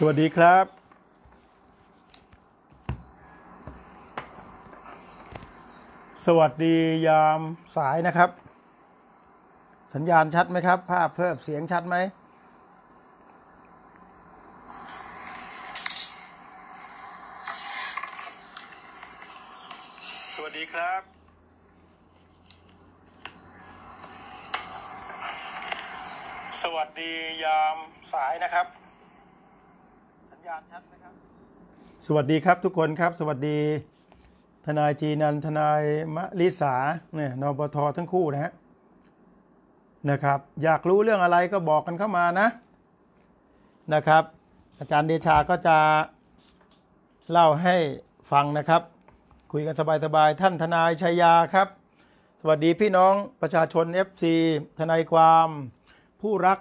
สวัสดีครับ สวัสดียามสายนะครับ สัญญาณชัดไหมครับ ภาพเพิ่มเสียงชัดไหม สวัสดีครับ สวัสดียามสายนะครับสวัสดีครับทุกคนครับสวัสดี ทนายจีนันทนายมะลิสาเนี่ยนบททั้งคู่นะฮะนะครับอยากรู้เรื่องอะไรก็บอกกันเข้ามานะนะครับอาจารย์เดชาก็จะเล่าให้ฟังนะครับ คุยกันสบายๆท่านทนายชยยาครับ สวัสดีพี่น้องประชาชน FC ทนายความผู้รัก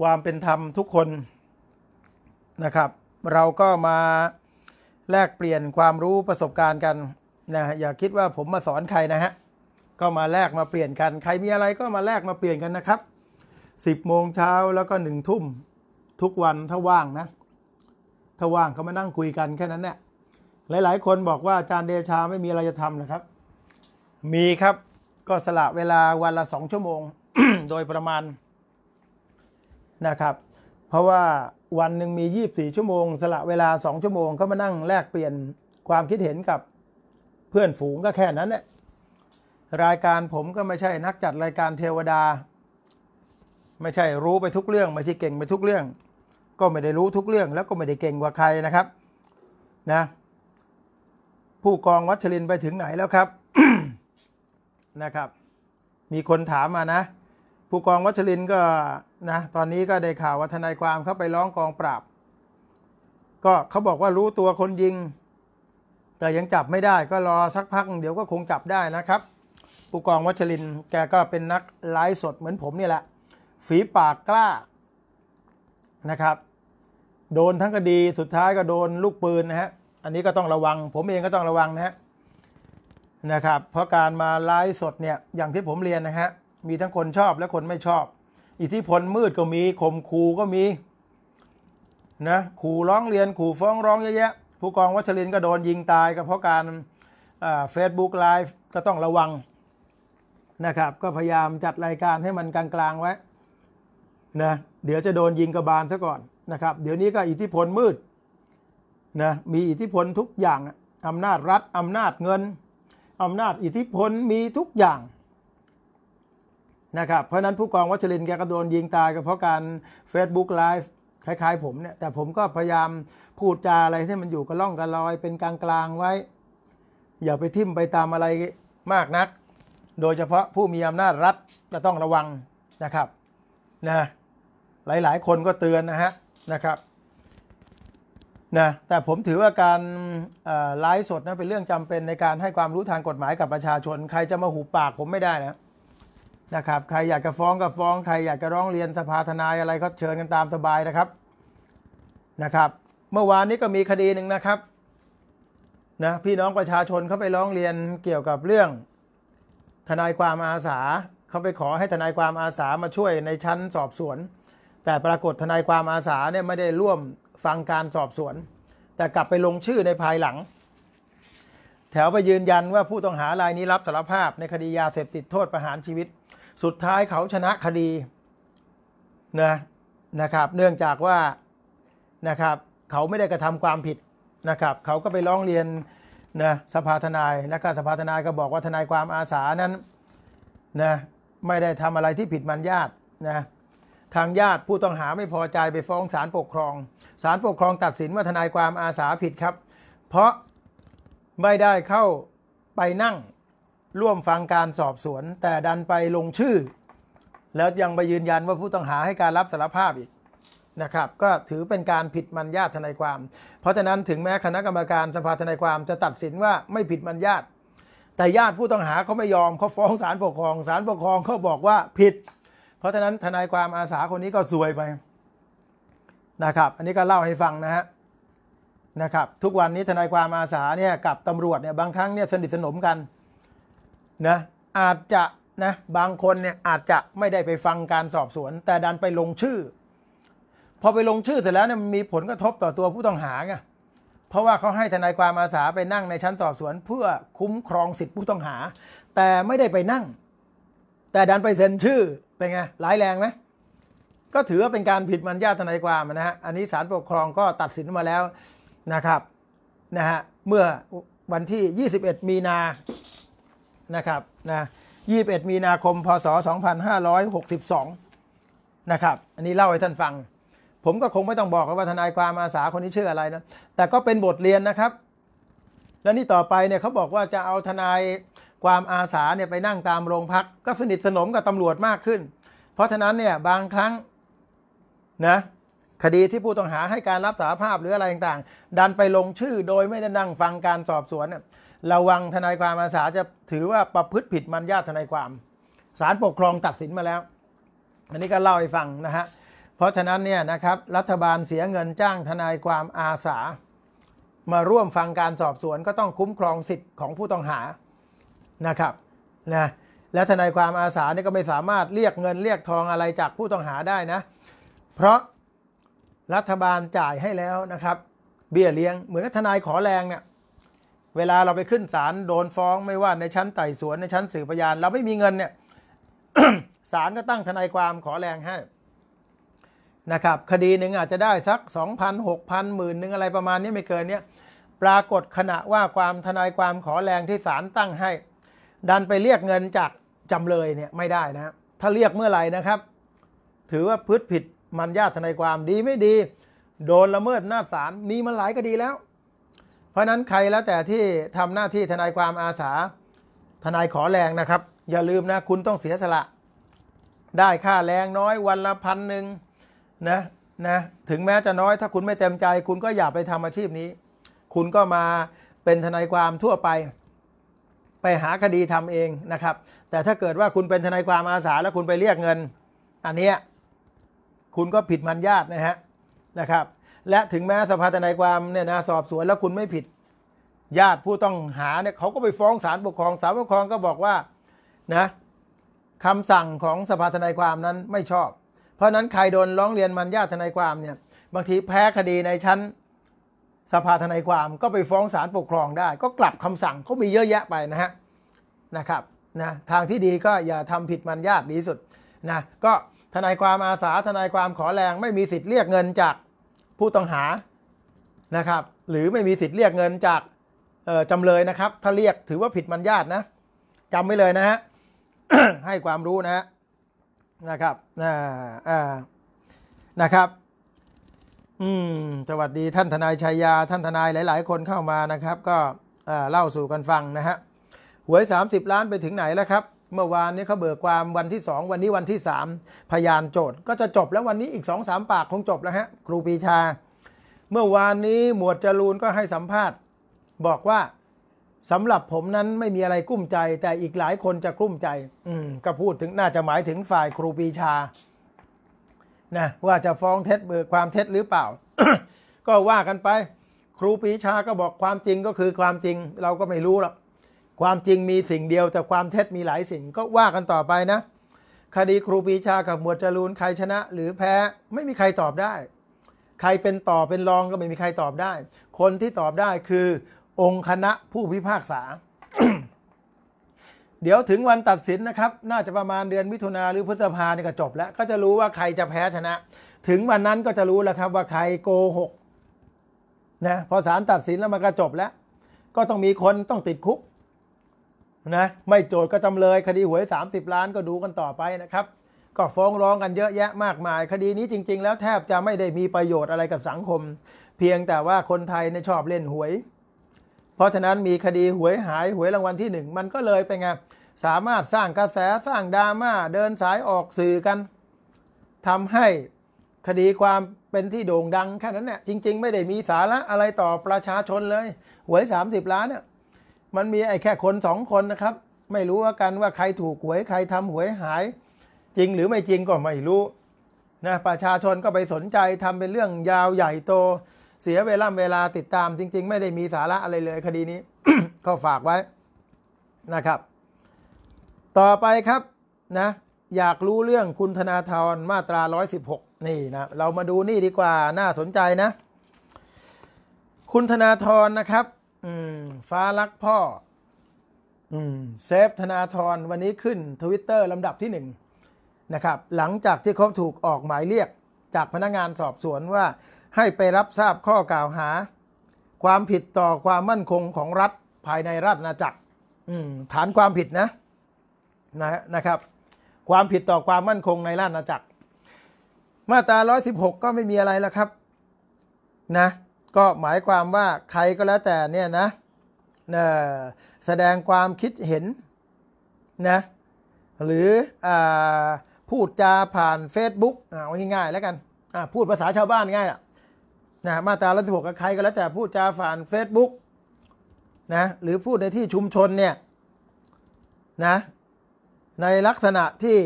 ความเป็นธรรมทุกคนนะครับ เราก็มาแลกเปลี่ยนความรู้ประสบการณ์กันนะอย่าคิดว่าผมมาสอนใครนะฮะก็มาแลกมาเปลี่ยนกัน ใครมีอะไรก็มาแลกมาเปลี่ยนกันนะครับ 10โมงเช้าแล้วก็หนึ่งทุ่มทุกวันถ้าว่างนะถ้าว่างก็มานั่งคุยกันแค่นั้นแหละหลาย ๆ คนบอกว่าอาจารย์เดชาไม่มีอะไรจะทำนะครับ มีครับก็สละเวลาวันละสองชั่วโมงโดยประมาณนะครับเพราะว่าวันหนึ่งมี 24 ชั่วโมง สละเวลา 2 ชั่วโมงก็มานั่งแลกเปลี่ยนความคิดเห็นกับเพื่อนฝูงก็แค่นั้นแหละ รายการผมก็ไม่ใช่นักจัดรายการเทวดา ไม่ใช่รู้ไปทุกเรื่อง ไม่ใช่เก่งไปทุกเรื่อง ก็ไม่ได้รู้ทุกเรื่อง แล้วก็ไม่ได้เก่งกว่าใครนะครับ นะ ผู้กองวัชรินไปถึงไหนแล้วครับ นะครับ มีคนถามมานะผู้กองวัชรินก็นะตอนนี้ก็ได้ข่าวว่าทนายความเข้าไปร้องกองปราบก็เขาบอกว่ารู้ตัวคนยิง แต่ยังจับไม่ได้ก็รอสักพัก เดี๋ยวก็คงจับได้นะครับผู้กองวัชรินแกก็เป็นนักไลฟ์สดเหมือนผมนี่แหละฝีปากกล้านะครับ โดนทั้งคดีสุดท้ายก็โดนลูกปืนนะฮะอันนี้ก็ต้องระวังผมเองก็ต้องระวังนะฮะนะครับ เพราะการมาไลฟ์สดเนี่ยอย่างที่ผมเรียนนะฮะมีทั้งคนชอบและคนไม่ชอบ อิทธิพลมืดก็มีข่มขู่ก็มีนะขู่ร้องเรียนขู่ฟ้องร้องเยอะแยะผู้กองวัชรินก็โดนยิงตายก็เพราะการเฟซบุ๊กไลฟ์ก็ต้องระวังนะครับก็พยายามจัดรายการให้มันกลางๆไว้นะเดี๋ยวจะโดนยิงกระบาลซะก่อนนะครับ เดี๋ยวนี้ก็อิทธิพลมืดนะมีอิทธิพลทุกอย่างอำนาจรัฐอำนาจเงินอำนาจอิทธิพลมีทุกอย่างนะครับเพราะนั้นผู้กองวัชรินแกก็โดนยิงตายก็เพราะการ Facebook Live คล้ายๆผมเนี่ย แต่ผมก็พยายามพูดจาอะไรที่มันอยู่กระล่องกระลอยเป็นกลางๆไว้ อย่าไปทิ่มไปตามอะไรมากนัก โดยเฉพาะผู้มีอำนาจรัฐจะต้องระวังนะครับนะหลายๆคนก็เตือนนะฮะนะครับนะแต่ผมถือว่าการไลฟ์สดนะเป็นเรื่องจำเป็นในการให้ความรู้ทางกฎหมายกับประชาชน ใครจะมาหูปากผมไม่ได้นะนะครับใครอยากจะฟ้องก็ฟ้องใครอยากจะร้องเรียนสภาทนายอะไรก็เชิญกันตามสบายนะครับนะครับเมื่อวานนี้ก็มีคดีหนึ่งนะครับนะพี่น้องประชาชนเขาไปร้องเรียนเกี่ยวกับเรื่อง ทนายความอาสาเขาไปขอให้ทนายความอาสามาช่วยในชั้นสอบสวน แต่ปรากฏทนายความอาสาเนี่ยไม่ได้ร่วมฟังการสอบสวน แต่กลับไปลงชื่อในภายหลัง แถวไปยืนยันว่าผู้ต้องหารายนี้รับสารภาพในคดียาเสพติดโทษประหารชีวิตสุดท้ายเขาชนะคดีนะนะครับ เนื่องจากว่า นะครับ เขาไม่ได้กระทำความผิด นะครับ เขาก็ไปร้องเรียนนะสภาทนายนะครับสภาทนายก็บอกว่าทนายความอาสานั้นนะไม่ได้ทำอะไรที่ผิดมารยาทนะทางญาติผู้ต้องหาไม่พอใจไปฟ้องศาลปกครอง ศาลปกครองตัดสินว่าทนายความอาสาผิดครับ เพราะไม่ได้เข้าไปนั่งร่วมฟังการสอบสวน แต่ดันไปลงชื่อ แล้วยังไปยืนยันว่าผู้ต้องหาให้การรับสารภาพอีกนะครับ ก็ถือเป็นการผิดมัญญาทนายความ เพราะฉะนั้นถึงแม้คณะกรรมการสภาทนายความจะตัดสินว่าไม่ผิดมัญญาตแต่ญาติผู้ต้องหาเขาไม่ยอมเขาฟ้องศาลปกครองศาลปกครองเขาบอกว่าผิด เพราะฉะนั้นทนายความอาสาคนนี้ก็ซวยไปนะครับอันนี้ก็เล่าให้ฟังนะฮะนะครับทุกวันนี้ทนายความอาสาเนี่ยกับตำรวจเนี่ยบางครั้งเนี่ยสนิทสนมกันนะอาจจะนะบางคนเนี่ยอาจจะไม่ได้ไปฟังการสอบสวน แต่ดันไปลงชื่อพอไปลงชื่อเสร็จแล้วเนี่ยมันมีผลกระทบต่อตัวผู้ต้องหาไงเพราะว่าเขาให้ทนายความอาสาไปนั่งในชั้นสอบสวนเพื่อคุ้มครองสิทธิผู้ต้องหา แต่ไม่ได้ไปนั่ง แต่ดันไปเซ็นชื่อเป็นไงร้ายแรงไหมก็ถือว่าเป็นการผิดมัญญาทนายความนะฮะอันนี้ศาลปกครองก็ตัดสินมาแล้วนะครับนะฮะเมื่อวันที่ 21 มีนานะครับนะ21มีนาคมพศ2562นะครับอันนี้เล่าให้ท่านฟัง ผมก็คงไม่ต้องบอกว่าทนายความอาสาคนนี้ชื่ออะไรนะแต่ก็เป็นบทเรียนนะครับ แล้วนี่ต่อไปเนี่ยเขาบอกว่าจะเอาทนายความอาสาเนี่ยไปนั่งตามโรงพักก็สนิทสนมกับตำรวจมากขึ้น เพราะฉะนั้นเนี่ยบางครั้งนะคดีที่ผู้ต้องหาให้การรับสารภาพหรืออะไรต่างๆ ดันไปลงชื่อโดยไม่ได้นั่งฟังการสอบสวนเนี่ยระวังทนายความอาสาจะถือว่าประพฤติผิดมันญาตทนายความศาลปกครองตัดสินมาแล้ว อันนี้ก็เล่าให้ฟังนะฮะเพราะฉะนั้นเนี่ยนะครับรัฐบาลเสียเงินจ้างทนายความอาสา มาร่วมฟังการสอบสวนก็ต้องคุ้มครองสิทธิ์ของผู้ต้องหานะครับนะและทนายความอาสาเนี่ยก็ไม่สามารถเรียกเงินเรียกทองอะไรจากผู้ต้องหาได้นะเพราะรัฐบาลจ่ายให้แล้วนะครับเบี้ยเลี้ยงเหมือนทนายขอแรงเนี่ยเวลาเราไปขึ้นศาลโดนฟ้องไม่ว่าในชั้นไต่สวนในชั้นสืบพยานเราไม่มีเงินเนี่ยศาลก็ตั้งทนายความขอแรงให้นะครับคดีหนึ่งอาจจะได้สัก 2,000 6,000หมื่นหนึ่งอะไรประมาณนี้ไม่เกินเนี้ยปรากฏขณะว่าความทนายความขอแรงที่ศาลตั้งให้ ดันไปเรียกเงินจากจำเลยเนี่ยไม่ได้นะถ้าเรียกเมื่อไหร่นะครับ ถือว่าพืชผิดมันญาติทนายความดีไม่ดี โดนละเมิดหน้าศาลมีมาหลายคดีแล้วราะนั้นใครแล้วแต่ที่ทำหน้าที่ทนายความอาสา ทนายขอแรงนะครับ อย่าลืมนะ คุณต้องเสียสละ ได้ค่าแรงน้อยวันละพันหนึ่งนะนะถึงแม้จะน้อยถ้าคุณไม่เต็มใจ คุณก็อย่าไปทำอาชีพนี้ คุณก็มาเป็นทนายความทั่วไป ไปหาคดีทำเองนะครับ แต่ถ้าเกิดว่าคุณเป็นทนายความอาสาแล้วคุณไปเรียกเงิน อันนี้คุณก็ผิดมัญญาตนะฮะนะครับและถึงแม้สภาทนายความเนี่ยนะสอบสวนแล้วคุณไม่ผิด ญาติผู้ต้องหาเนี่ยเขาก็ไปฟ้องศาลปกครองศาลปกครองก็บอกว่านะคำสั่งของสภาทนายความนั้นไม่ชอบ เพราะนั้นใครโดนร้องเรียนมันญาติทนายความเนี่ยบางทีแพ้คดีในชั้นสภาทนายความก็ไปฟ้องศาลปกครองได้ ก็กลับคำสั่งเขามีเยอะแยะไปนะฮะนะครับนะทางที่ดีก็อย่าทำผิดมันญาติดีสุดนะก็ทนายความอาสาทนายความขอแรงไม่มีสิทธิ์เรียกเงินจากผู้ต้องหานะครับหรือไม่มีสิทธิ์เรียกเงินจากจำเลยนะครับ ถ้าเรียกถือว่าผิดมัรญาตนะจำไว้เลยนะฮะให้ความรู้นะฮะนะครับน่าอ่านะครับอืมสวัสดีท่านทนายชายา ท่านทนายหลายๆคนเข้ามานะครับ ก็เล่าสู่กันฟังนะฮะหวย 30 ล้านไปถึงไหนแล้วครับเมื่อวานนี้เขาเบิกความวันที่2วันนี้วันที่3พยานโจทย์ ก็จะจบแล้ววันนี้อีก2งสามปากคงจบแล้วฮะครูปีชา เมื่อวานนี้หมวดจรูนก็ให้สัมภาษณ์ บอกว่าสำหรับผมนั้นไม่มีอะไรกุ้มใจ แต่อีกหลายคนจะกุ้มใจ อืมก็พูดถึงน่าจะหมายถึงฝ่ายครูปีชา นะ ว่าจะฟ้องเท็จเบิกความเท็จหรือเปล่า ก็ว่ากันไป ครูปีชาก็บอกความจริงก็คือความจริง เราก็ไม่รู้หรอกความจริงมีสิ่งเดียว แต่ความเท็จมีหลายสิ่ง ก็ว่ากันต่อไปนะ คดีครูปีชากับหมวดจรูนใครชนะ หรือแพ้ไม่มีใครตอบได้ ใครเป็นต่อ เป็นรองก็ไม่มีใครตอบได้ คนที่ตอบได้คือ องค์คณะผู้พิพากษา เดี๋ยวถึงวันตัดสินนะครับน่าจะประมาณเดือนมิถุนาหรือพฤษภาเนี่ยก็จบแล้วก็จะรู้ว่าใครจะแพ้ชนะถึงวันนั้นก็จะรู้แล้วครับว่าใครโกหกนะพอศาลตัดสินแล้วมันก็จบแล้ว ก็ต้องมีคนต้องติดคุกนะไม่โจทย์ก็จำเลยคดีหวย 30 ล้านก็ดูกันต่อไปนะครับ ก็ฟ้องร้องกันเยอะแยะมากมาย คดีนี้จริง ๆ แล้วแทบจะไม่ได้มีประโยชน์อะไรกับสังคม เพียงแต่ว่าคนไทยในชอบเล่นหวย เพราะฉะนั้นมีคดีหวยหายหวยรางวัลที่ 1 มันก็เลยไปไง สามารถสร้างกระแสสร้างดราม่าเดินสายออกสื่อกัน ทำให้คดีความเป็นที่โด่งดังแค่นั้นเนี่ยจริง ๆ ไม่ได้มีสาระอะไรต่อประชาชนเลย หวย 30ล้านเนี่ยมันมีไอ้แค่คนสองคนนะครับ ไม่รู้ว่ากันว่าใครถูกหวยใครทำหวยหาย จริงหรือไม่จริงก็ไม่รู้นะประชาชนก็ไปสนใจทำเป็นเรื่องยาวใหญ่โต เสียเวลาเวลาติดตามจริง ๆ ไม่ได้มีสาระอะไรเลยคดีนี้ ก็ฝากไว้นะครับ ต่อไปครับนะ อยากรู้เรื่องคุณธนาธรมาตรา 116 นี่นะเรามาดูนี่ดีกว่าน่าสนใจนะ คุณธนาธรนะครับฟ้ารักพ่อ อืม เซฟธนาธรวันนี้ขึ้นทวิตเตอร์ลำดับที่หนึ่งนะครับ หลังจากที่เขาถูกออกหมายเรียก จากพนักงานสอบสวนว่าให้ไปรับทราบข้อกล่าวหา ความผิดต่อความมั่นคงของรัฐภายในราชอาณาจักรฐานความผิดนะนะนะครับ ความผิดต่อความมั่นคงในราชอาณาจักร มาตรา116 ก็ไม่มีอะไรแล้วครับ นะก็หมายความว่าใครก็แล้วแต่เนี่ยนะแสดงความคิดเห็นนะหรืออพูดจาผ่าน Facebook เอาง่ายๆแล้วกันพูดภาษาชาวบ้านง่ายอะนะมาตราร้อยสิบหกับใครก็แล้วแต่พูดจาผ่าน Facebook นะหรือพูดในที่ชุมชนเนี่ยนะในลักษณะที่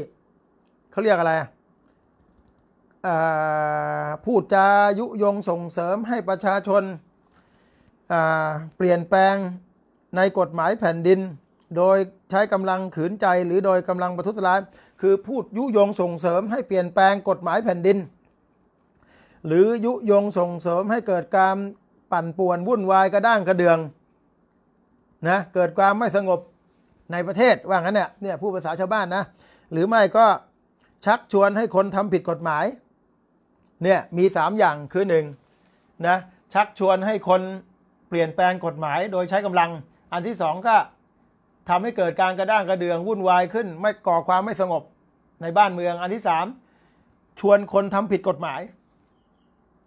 เขาเรียกอะไรพูดจายุยงส่งเสริมให้ประชาชนเปลี่ยนแปลงในกฎหมายแผ่นดิน โดยใช้กำลังขืนใจหรือโดยกำลังประทุษร้ายคือพูดยุยงส่งเสริมให้เปลี่ยนแปลงกฎหมายแผ่นดิน หรือยุยงส่งเสริมให้เกิดการปั่นป่วนวุ่นวายกระด้างกระเดืองนะเกิดความไม่สงบในประเทศว่างั้นเนี่ยเนี่ยผู้ภาษาชาวบ้านนะหรือไม่ก็ชักชวนให้คนทำผิดกฎหมายเนี่ยมีสามอย่างคือหนึ่งนะ ชักชวนให้คนเปลี่ยนแปลงกฎหมายโดยใช้กำลัง อันที่สองก็ทำให้เกิดการกระด้างกระเดืองวุ่นวายขึ้น ไม่ก่อความไม่สงบ ในบ้านเมืองอันที่สามชวนคนทำผิดกฎหมาย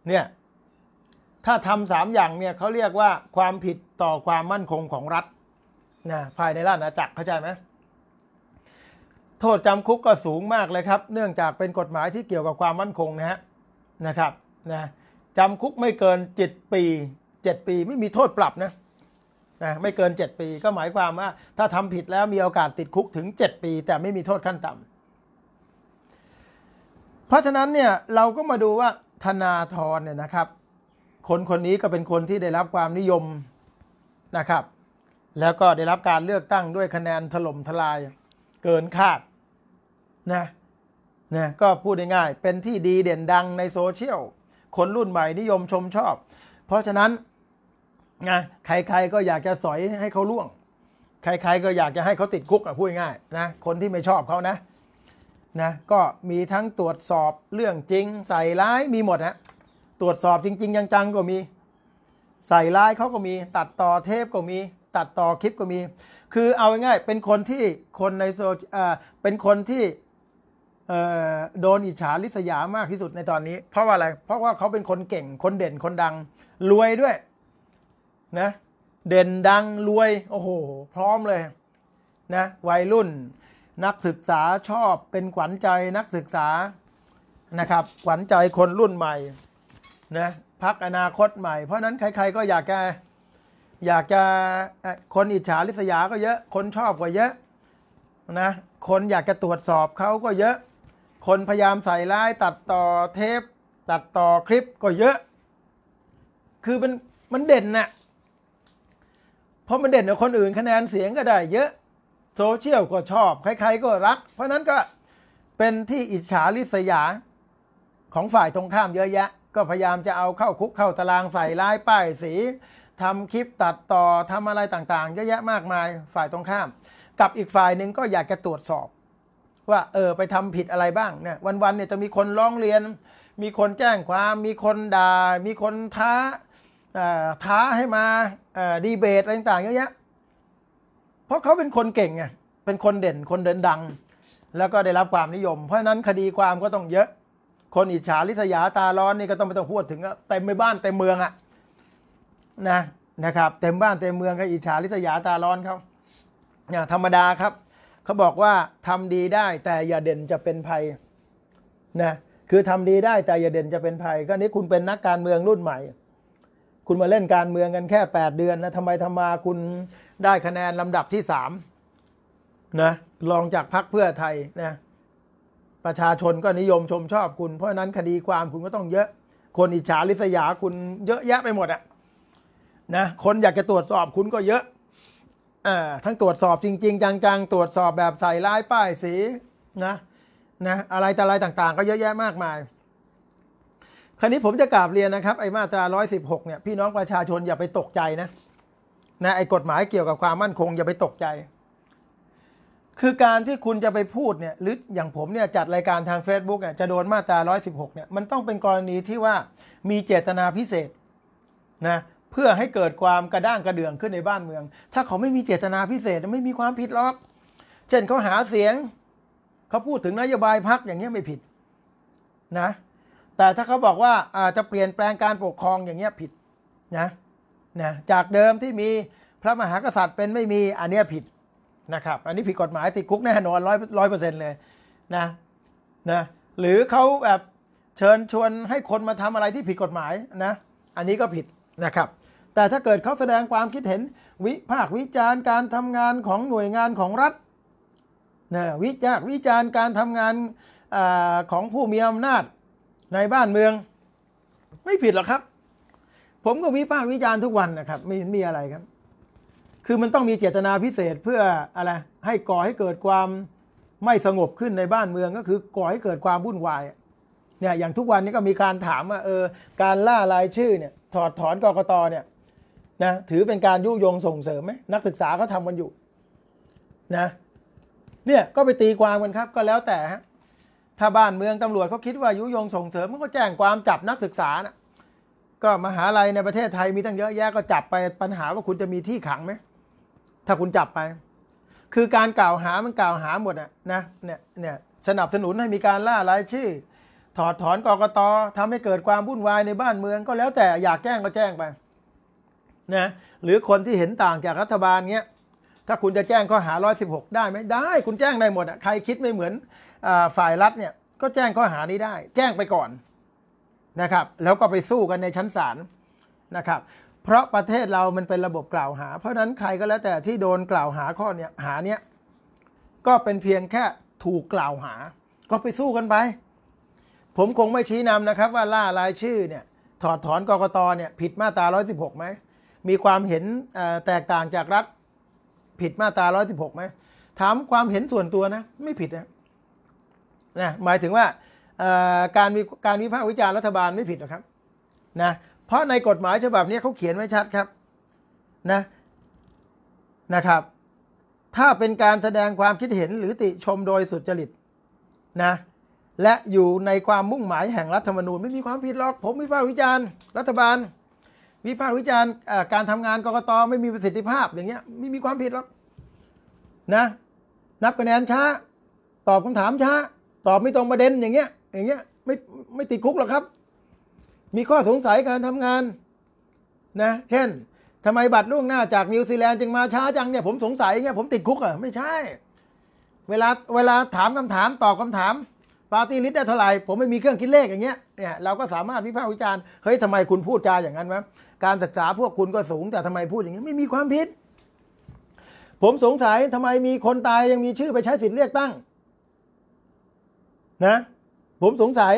เนี่ยถ้าทำสามอย่างเนี่ยเขาเรียกว่าความผิดต่อความมั่นคงของรัฐนะภายในราชอาณาจักร เข้าใจไหมโทษจำคุกก็สูงมากเลยครับ เนื่องจากเป็นกฎหมายที่เกี่ยวกับความมั่นคงนะฮะนะครับนะจำคุกไม่เกิน 7 ปี 7 ปีไม่มีโทษปรับนะนะไม่เกิน 7 ปีก็หมายความว่าถ้าทำผิดแล้วมีโอกาสติดคุกถึง 7 ปี แต่ไม่มีโทษขั้นต่ำเพราะฉะนั้นเนี่ยเราก็มาดูว่าธนาธรเนี่ยนะครับคนคนนี้ก็เป็นคนที่ได้รับความนิยมนะครับ แล้วก็ได้รับการเลือกตั้งด้วยคะแนนถล่มทลาย เกินคาดนะนะก็พูดง่ายๆเป็นที่ดีเด่นดังในโซเชียลคนรุ่นใหม่นิยมชมชอบ เพราะฉะนั้นนะใครๆก็อยากจะสอยให้เขาล่วง ใครๆก็อยากจะให้เขาติดคุกอ่ะพูดง่ายนะคนที่ไม่ชอบเขานะนะ ก็มีทั้งตรวจสอบเรื่องจริงใส่ร้าย มีหมดนะตรวจสอบจริงๆจังๆก็มี ใส่ร้ายเขาก็มี ตัดต่อเทปก็มี ตัดต่อคลิปก็มี คือเอาง่ายๆเป็นคนที่คนในโซเชียลเป็นคนที่โดนอิจฉาลิษยามากที่สุดในตอนนี้ เพราะว่าอะไรเพราะว่าเขาเป็นคนเก่งคนเด่นคนดังรวยด้วยนะเด่นดังรวย โอ้โหพร้อมเลยนะวัยรุ่นนักศึกษาชอบเป็นขวัญใจนักศึกษา นะครับ ขวัญใจคนรุ่นใหม่นะพักอนาคตใหม่ เพราะนั้นใครๆก็อยากจะอยากจะคนอิจฉาลิษยาก็เยอะ คนชอบก็เยอะนะคนอยากจะตรวจสอบเขาก็เยอะคนพยายามใส่ร้ายตัดต่อเทป ตัดต่อคลิปก็เยอะ คือมันมัน เด่นนะ่ะเพราะมันเด่นกว่าคนอื่นคะแนนเสียงก็ได้ เยอะโซเชียลก็ชอบใครๆก็รัก เพราะนั้นก็เป็นที่อิจฉาริษยาของฝ่ายตรงข้ามเยอะแยะ ก็พยายามจะเอาเข้าคุกเข้าตารางใส่ร้ายป้ายสีทำคลิปตัดต่อทำอะไรต่างๆเยอะแยะมากมายฝ่ายตรงข้าม กับอีกฝ่ายหนึ่งก็อยากจะตรวจสอบว่าเออไปทำผิดอะไรบ้างเนี่ย วันๆเนี่ยจะมีคนร้องเรียน มีคนแจ้งความ มีคนด่ามีคนท้าท้าให้มาดีเบต อะไรต่างๆเยอะแยะเพราะเขาเป็นคนเก่งไงเป็นคนเด่นคนเดินดัง แล้วก็ได้รับความนิยม เพราะนั้นคดีความก็ต้องเยอะ คนอิจฉาลิษยาตาร้อนนี่ก็ต้องไม่ต้องพูดถึงเต็มไปบ้านเต็มเมืองอะนะนะครับเต็มบ้านเต็มเมืองก็อิจฉาลิษยาตาร้อนเขาเนี่ยธรรมดาครับเขาบอกว่าทำดีได้แต่อย่าเด่นจะเป็นภัยนะ คือทำดีได้แต่อย่าเด่นจะเป็นภัย ก็นี้คุณเป็นนักการเมืองรุ่นใหม่ คุณมาเล่นการเมืองกันแค่8เดือนนะทำไมทำมาคุณได้คะแนนลำดับที่สามนะรองจากพรรคเพื่อไทยนะประชาชนก็นิยมชมชอบคุณ เพราะนั้นคดีความคุณก็ต้องเยอะ คนอิจฉาริษยาคุณเยอะแยะไปหมดอะนะ คนอยากจะตรวจสอบคุณก็เยอะทั้งตรวจสอบจริง ๆ จังๆตรวจสอบแบบใส่ลายป้ายสีนะนะอะไรแต่อะไรต่างๆ ก็เยอะแยะมากมาย คราวนี้ผมจะกราบเรียนนะครับ ไอ้มาตรา116เนี่ย พี่น้องประชาชนอย่าไปตกใจนะนะไอ้กฎหมายเกี่ยวกับความมั่นคงอย่าไปตกใจ คือการที่คุณจะไปพูดเนี่ยหรืออย่างผมเนี่ยจัดรายการทาง Facebook เนี่ยจะโดนมาตรา116เนี่ย มันต้องเป็นกรณีที่ว่ามีเจตนาพิเศษนะพื่อให้เกิดความกระด้างกระเดื่องขึ้นในบ้านเมือง ถ้าเขาไม่มีเจตนาพิเศษไม่มีความผิดหรอก เช่นเขาหาเสียง เขาพูดถึงนโยบายพักอย่างนี้ไม่ผิดนะ แต่ถ้าเขาบอกว่าอาจจะเปลี่ยนแปลงการปกครองอย่างนี้ผิดนะนะจากเดิมที่มีพระมหากษัตริย์เป็นไม่มีอันนี้ผิดนะครับ อันนี้ผิดกฎหมาย ติดคุกแน่นอนร้อยร้อยเปอร์เซ็นต์เลยนะนะ หรือเขาแบบเชิญชวนให้คนมาทำอะไรที่ผิดกฎหมายนะ อันนี้ก็ผิดนะครับแต่ถ้าเกิดเขาแสดงความคิดเห็น วิพากษ์วิจารณ์การทำงานของหน่วยงานของรัฐนะวิจารวิจารณ์การทำงานอของผู้มีอำนาจในบ้านเมือง ไม่ผิดหรอกครับ ผมก็วิพากษ์วิจารณ์ทุกวันนะครับ ไม่มีอะไรครับ คือมันต้องมีเจตนาพิเศษเพื่ออะไร ให้ก่อให้เกิดความไม่สงบขึ้นในบ้านเมืองก็คือก่อให้เกิดความวุ่นวายเนี่ยอย่างทุกวันนี้ก็มีการถามว่าเออการล่ารายชื่อเนี่ย ถอดถอนกรกตเนี่ยนะถือเป็นการยุยงส่งเสริมไหมนักศึกษาเขาทากันอยู่นะเนี่ยก็ไปตีความกันครับก็แล้วแต่ฮะถ้าบ้านเมืองตำรวจเขาคิดว่ายุยงส่งเสริมมันก็แจ้งความจับนักศึกษานะก็มหาลัยในประเทศไทยมีตั้งเยอะแยะก็จับไปปัญหาว่าคุณจะมีที่ขังไหมถ้าคุณจับไป คือการกล่าวหามันกล่าวหาหมดอะนะเนี่ยเนี่ยสนับสนุนให้มีการล่ารายชื่อถอดถอนกรกตทำให้เกิดความวุ่นวายในบ้านเมืองก็แล้วแต่อยากแจ้งก็แจ้งไปนะหรือคนที่เห็นต่างจากรัฐบาลเนี้ย ถ้าคุณจะแจ้งข้อหา116ได้ไหมได้ คุณแจ้งได้หมดอ่ะใครคิดไม่เหมือนฝ่ายรัฐเนี่ยก็แจ้งข้อหานี้ได้ แจ้งไปก่อนนะครับแล้วก็ไปสู้กันในชั้นศาลนะครับเพราะประเทศเรามันเป็นระบบกล่าวหา เพราะนั้นใครก็แล้วแต่ที่โดนกล่าวหาข้อเนี้ยหาเนี้ยก็เป็นเพียงแค่ถูกกล่าวหา ก็ไปสู้กันไป ผมคงไม่ชี้นำนะครับว่าล่ารายชื่อเนี่ยถอดถอนกรกตเนี่ยผิดมาตรา116ไหมมีความเห็นแตกต่างจากรัฐผิดมาตรา116ไหมถามความเห็นส่วนตัวนะ ไม่ผิดนะนะหมายถึงว่าการมีการวิพากษ์วิจารณ์รัฐบาลไม่ผิดหรอกครับนะเพราะในกฎหมายฉบับนี้เขาเขียนไว้ชัดครับนะนะครับ ถ้าเป็นการแสดงความคิดเห็นหรือติชมโดยสุจริตนะและอยู่ในความมุ่งหมายแห่งรัฐธรรมนูญไม่มีความผิดหรอก ผมวิพากษ์วิจารณ์รัฐบาลวิพากษ์วิจารณ์การทำงานกรกตไม่มีประสิทธิภาพอย่างเงี้ยไม่มีความผิดหรอกนะ นับคะแนนช้า ตอบคำถามช้าตอบไม่ตรงประเด็นอย่างเงี้ย อย่างเงี้ยไม่ไม่ติดคุกหรอกครับ มีข้อสงสัยการทำงาน นะ เช่น ทำไมบัตรล่วงหน้าจากนิวซีแลนด์จึงมาช้าจังเนี่ยผมสงสัยเงี้ยผมติดคุกอ่ะไม่ใช่ เวลาเวลาถามคำถามตอบคำถาม ปาร์ตี้ลิสต์ได้เท่าไหร่ผมไม่มีเครื่องคิดเลขอย่างเงี้ยเนี่ยเราก็สามารถวิพากษ์วิจารณ์เฮ้ยทำไมคุณพูดจาอย่างนั้นวะการศึกษาพวกคุณก็สูงแต่ทำไมพูดอย่างนี้ไม่มีความผิด ผมสงสัยทำไมมีคนตายยังมีชื่อไปใช้สิทธิ์เลือกตั้ง นะ ผมสงสัย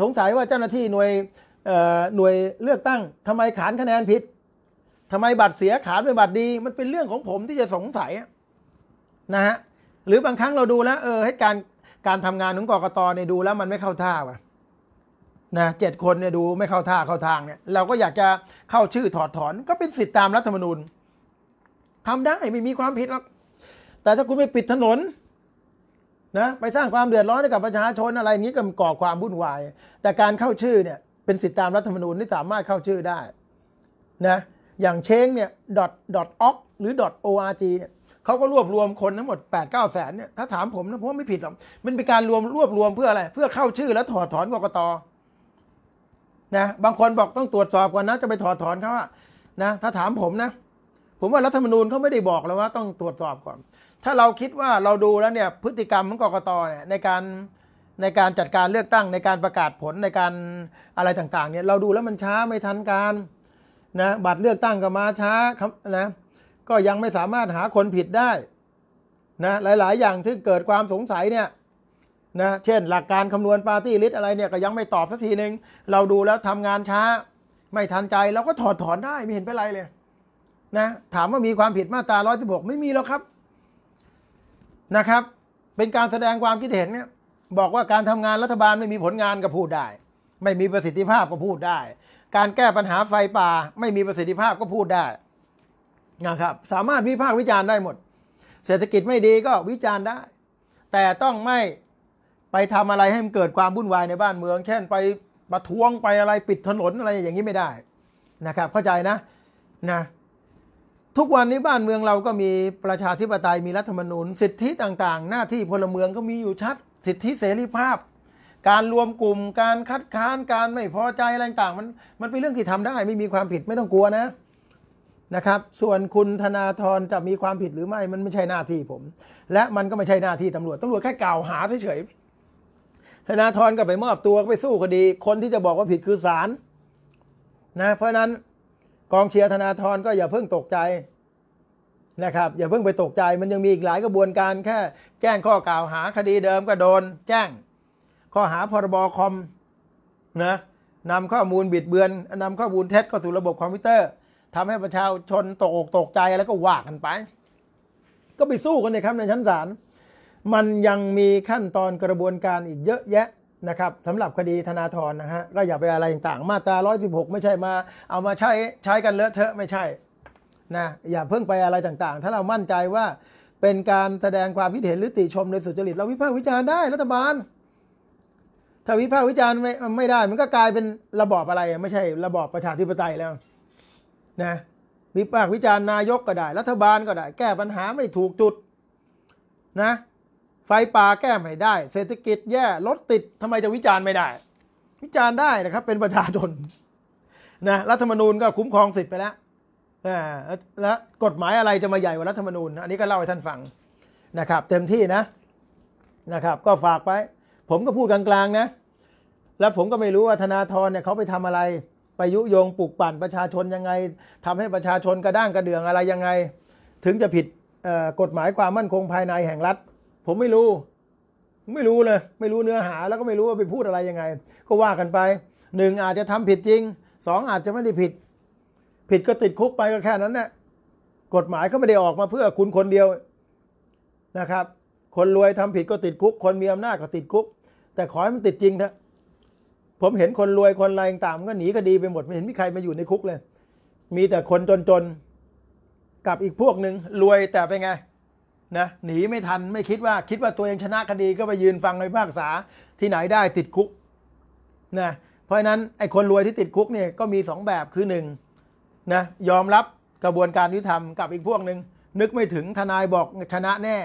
สงสัยว่าเจ้าหน้าที่หน่วยหน่วยเลือกตั้ง ทำไมขานคะแนนผิด ทำไมบัตรเสียขานเป็นบัตรดีมันเป็นเรื่องของผมที่จะสงสัยนะฮะหรือบางครั้งเราดูแล้ว เออ ให้การการทำงานของกรกตเนี่ยดูแล้ว มันไม่เข้าท่าว่ะนะเจ็ดคนเนี่ยดูไม่เข้าท่าเข้าทางเนี่ยเราก็อยากจะเข้าชื่อถอดถอน ก็เป็นสิทธิตามรัฐธรรมนูญ ทำได้ ไม่มีความผิดหรอกแต่ถ้าคุณไปปิดถนนนะไปสร้างความเดือดร้อนให้กับประชาชนอะไรนี้ก็ก่อความวุ่นวายแต่การเข้าชื่อเนี่ย เป็นสิทธิตามรัฐธรรมนูญที่สามารถเข้าชื่อได้นะอย่างเชงเนี่ย .org หรือ .org เนี่ยเขาก็รวบรวมคนทั้งหมด8 9แสนเนี่ยถ้าถามผมนะผมว่าไม่ผิดหรอกมันเป็นการรวมรวบรวมเพื่ออะไร เพื่อเข้าชื่อแล้วถอดถอนกกตนะบางคนบอกต้องตรวจสอบก่อนนะ จะไปถอดถอนเขาอะนะ ถ้าถามผมนะ ผมว่ารัฐธรรมนูญเขาไม่ได้บอกแล้วว่า ต้องตรวจสอบก่อน ถ้าเราคิดว่าเราดูแล้วเนี่ย พฤติกรรมของกกตเนี่ยในการในการจัดการเลือกตั้งในการประกาศผลในการอะไรต่าง ๆ เนี่ย เราดูแล้วมันช้าไม่ทันการนะบัตรเลือกตั้งก็มาช้านะก็ยังไม่สามารถหาคนผิดได้นะหลาย ๆ อย่างที่เกิดความสงสัยเนี่ยนะเช่นหลักการคำนวณปาร์ตี้ลิสอะไรเนี่ยก็ยังไม่ตอบสักทีหนึ่งเราดูแล้วทำงานช้า ไม่ทันใจเราก็ถอดถอนได้ไม่เห็นเป็นไรเลยนะถามว่ามีความผิดมาตรา116 ไม่มีแล้วครับนะครับ เป็นการแสดงความคิดเห็นเนี่ย บอกว่าการทำงานรัฐบาลไม่มีผลงานก็พูดได้ ไม่มีประสิทธิภาพก็พูดได้ การแก้ปัญหาไฟป่า ไม่มีประสิทธิภาพก็พูดได้นะครับ สามารถวิพากษ์วิจารณ์ได้หมด เศรษฐกิจไม่ดีก็วิจารณ์ได้ แต่ต้องไม่ไปทำอะไรให้มันเกิดความวุ่นวายในบ้านเมืองเช่นไปประท้วงไปอะไรปิดถนนอะไรอย่างนี้ไม่ได้นะครับ เข้าใจนะนะ ทุกวันนี้บ้านเมืองเราก็มีประชาธิปไตยมีรัฐธรรมนูญสิทธิต่าง ๆ หน้าที่พลเมืองก็มีอยู่ชัดสิทธิเสรีภาพ การรวมกลุ่มการคัดค้านการไม่พอใจอะไรต่างมันมันเป็นเรื่องที่ทำได้ ไม่มีความผิดไม่ต้องกลัวนะนะครับส่วนคุณธนาธรจะมีความผิดหรือไม่มันไม่ใช่หน้าที่ผมและมันก็ไม่ใช่หน้าที่ตำรวจตำรวจแค่กล่าวหาเฉยๆธนาธรก็ไปมอบตัวไปสู้คดี คนที่จะบอกว่าผิดคือศาลนะเพราะนั้นกองเชียร์ธนาธรก็อย่าเพิ่งตกใจนะครับอย่าเพิ่งไปตกใจมันยังมีอีกหลายกระบวนการแค่ แจ้งข้อกล่าวหาคดีเดิมก็โดน แจ้ง ข้อหาพรบคอมนะนำข้อมูลบิดเบือนนำข้อมูลเท็จเข้าสู่ระบบคอมพิวเตอร์ทำให้ประชาชนตกอกตกใจแล้วก็ว่ากันไป ก็ไปสู้กันในครับในชั้นศาลมันยังมีขั้นตอนกระบวนการอีกเยอะแยะนะครับสำหรับคดีธนาธรนะฮะเราอย่าไปอะไรต่างๆมาตรา116ไม่ใช่มา เอามาใช้ใช้กันเลอะเทอะไม่ใช่ นะ อย่าเพิ่งไปอะไรต่างๆ ถ้าเรามั่นใจว่าเป็นการแสดงความคิดเห็นหรือติชม โดยสุจริตเราวิพากษ์วิจารณ์ได้รัฐบาล ถ้าวิพากษ์วิจารณ์ไม่ไม่ได้มันก็กลายเป็นระบอบอะไร ไม่ใช่ระบอบประชาธิปไตยแล้ว นะ วิพากษ์วิจารณ์นายกก็ได้รัฐบาลก็ได้ แก้ปัญหาไม่ถูกจุดนะไฟป่าแก้ไม่ได้ เศรษฐกิจแย่รถติดทำไมจะวิจารณ์ไม่ได้ วิจารณ์ได้นะครับ เป็นประชาชนนะรัฐธรรมนูญก็คุ้มครองสิทธิ์ไปแล้วแล้วกฎหมายอะไรจะมาใหญ่กว่ารัฐธรรมนูญอันนี้ก็เล่าให้ท่านฟังนะครับ เต็มที่นะนะครับก็ฝากไป ผมก็พูดกลาง ๆนะ แล้วผมก็ไม่รู้ว่าธนาธรเนี่ยเขาไปทำอะไรไปยุยงปลุกปั่นประชาชนยังไง ทำให้ประชาชนกระด้างกระเดืองอะไรยังไง ถึงจะผิดกฎหมายความมั่นคงภายในแห่งรัฐผมไม่รู้ ไม่รู้เลย ไม่รู้เนื้อหาแล้วก็ไม่รู้ว่าไปพูดอะไรยังไง ก็ว่ากันไปหนึ่งอาจจะทำผิดจริงสองอาจจะไม่ได้ผิด ผิดก็ติดคุกไปก็แค่นั้นแหละกฎหมายก็ไม่ได้ออกมาเพื่อคุณคนเดียวนะครับ คนรวยทำผิดก็ติดคุกคนมีอำนาจก็ติดคุก แต่ขอให้มันติดจริงเถอะผมเห็นคนรวยคนอะไรต่างก็หนีคดีไปหมดไม่เห็นมีใครมาอยู่ในคุกเลยมีแต่คนจนๆกับอีกพวกหนึ่งรวยแต่เป็นไงนะหนีไม่ทันไม่คิดว่าคิดว่าตัวเองชนะคดีก็ไปยืนฟังในภาคษาที่ไหนได้ติดคุกนะเพราะฉะนั้นไอ้คนรวยที่ติดคุกเนี่ยก็มี 2 แบบคือ1นนะยอมรับกระบวนการยุติธรรมกับอีกพวกหนึ่ง นึกไม่ถึงทนายบอกชนะแน่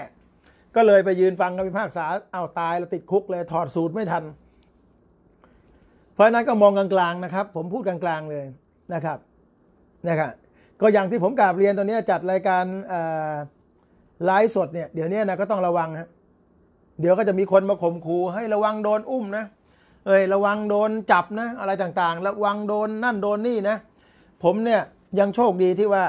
ก็เลยไปยืนฟังกัำพิพากษาเอาตาย แล้วติดคุกเลย ถอดสูตรไม่ทัน เพราะนั้นก็มองกลางๆนะครับ ผมพูดกลางๆเลยนะครับนะครับก็อย่างที่ผมกราบเรียนตอนนี้จัดรายการไลฟ์สดเนี่ยเดี๋ยวนี้นะก็ต้องระวังฮะเดี๋ยวก็จะมีคนมาข่มขู่ให้ระวังโดนอุ้มนะ เอ้ยระวังโดนจับนะอะไรต่างๆ ระวังโดนนั่นโดนนี่นะ ผมเนี่ยยังโชคดีที่ว่า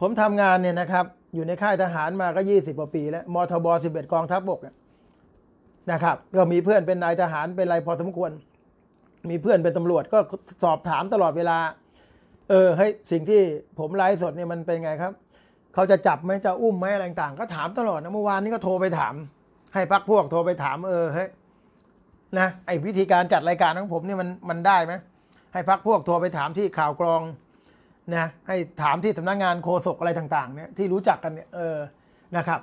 ผมทำงานเนี่ยนะครับ อยู่ในค่ายทหารมาก็ยี่สิบกว่าปีแล้วมทบสิบเอ็ดกองทัพบบกนะครับก็มีเพื่อนเป็นนายทหารเป็นอะไรพอสมควร มีเพื่อนเป็นตำรวจก็สอบถามตลอดเวลา เออ ให้สิ่งที่ผมไลฟ์สดเนี่ยมันเป็นไงครับเขาจะจับไหมจะอุ้มไหมอะไรต่างก็ถามตลอดนะเมื่อวานนี้ก็โทรไปถาม ให้พักพวกโทรไปถามเออเฮ้ยนะไอ้วิธีการจัดรายการของผมนี่มันมันได้ไหมให้พักพวกโทรไปถามที่ข่าวกรองนะให้ถามที่สำนักงงานโฆษกอะไรต่างๆเนี่ยที่รู้จักกันเนี่ยเออนะครับ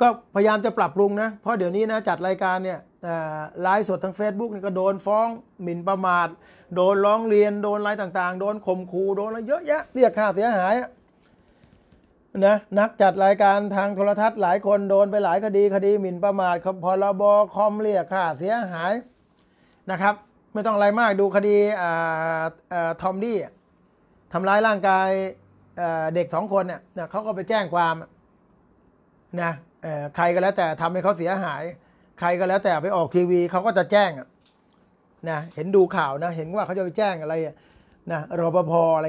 ก็พยายามจะปรับปรุงนะเพราะเดี๋ยวนี้นะจัดรายการเนี่ยไลฟ์สดทาง Facebook นี่ก็โดนฟ้องหมิ่นประมาทโดนร้องเรียนโดนไลไ์ต่างๆโดนข่มขู่โดนอะไรเยอะแยะเรียกค่าเสียหายนะนักจัดรายการทางโทรทัศน์หลายคนโดนไปหลายคดีคดีหมิ่นประมาทพรบคอมเรียกค่าเสียหายนะครับไม่ต้องอะไรมากดูคดีอ่าอ่าทอมดี้ทำร้ายร่างกายเด็กสองคนเนี่ยเขาก็ไปแจ้งความนะใครก็แล้วแต่ทำให้เขาเสียหาย ใครก็แล้วแต่ไปออกทีวีเขาก็จะแจ้งนะเห็นดูข่าวนะ เห็นว่าเขาจะไปแจ้งอะไรนะรปภอะไร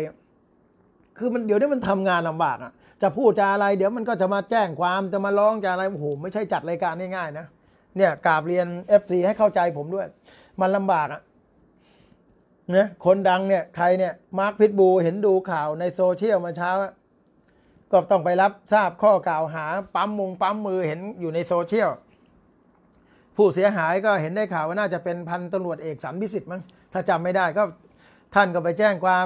คือมันเดี๋ยวนี้มันทำงานลำบากอ่ะจะพูดจะอะไร เดี๋ยวมันก็จะมาแจ้งความจะมาร้องจะอะไรโอ้โห ไม่ใช่จัดรายการง่ายๆนะเนี่ยกราบเรียน f ีให้เข้าใจผมด้วย มันลำบากอะเนี่ยคนดังเนี่ยใครเนี่ยมาร์คพิทบูเห็นดูข่าวในโซเชียลมาเช้า ก็ต้องไปรับทราบข้อกล่าวหา ปั๊มมุงปั๊มมือเห็นอยู่ในโซเชียล ผู้เสียหายก็เห็นได้ข่าวว่าน่าจะเป็นพันตำรวจเอกสันพิสิทธิ์มั้งถ้าจำไม่ได้ก็ท่านก็ไปแจ้งความ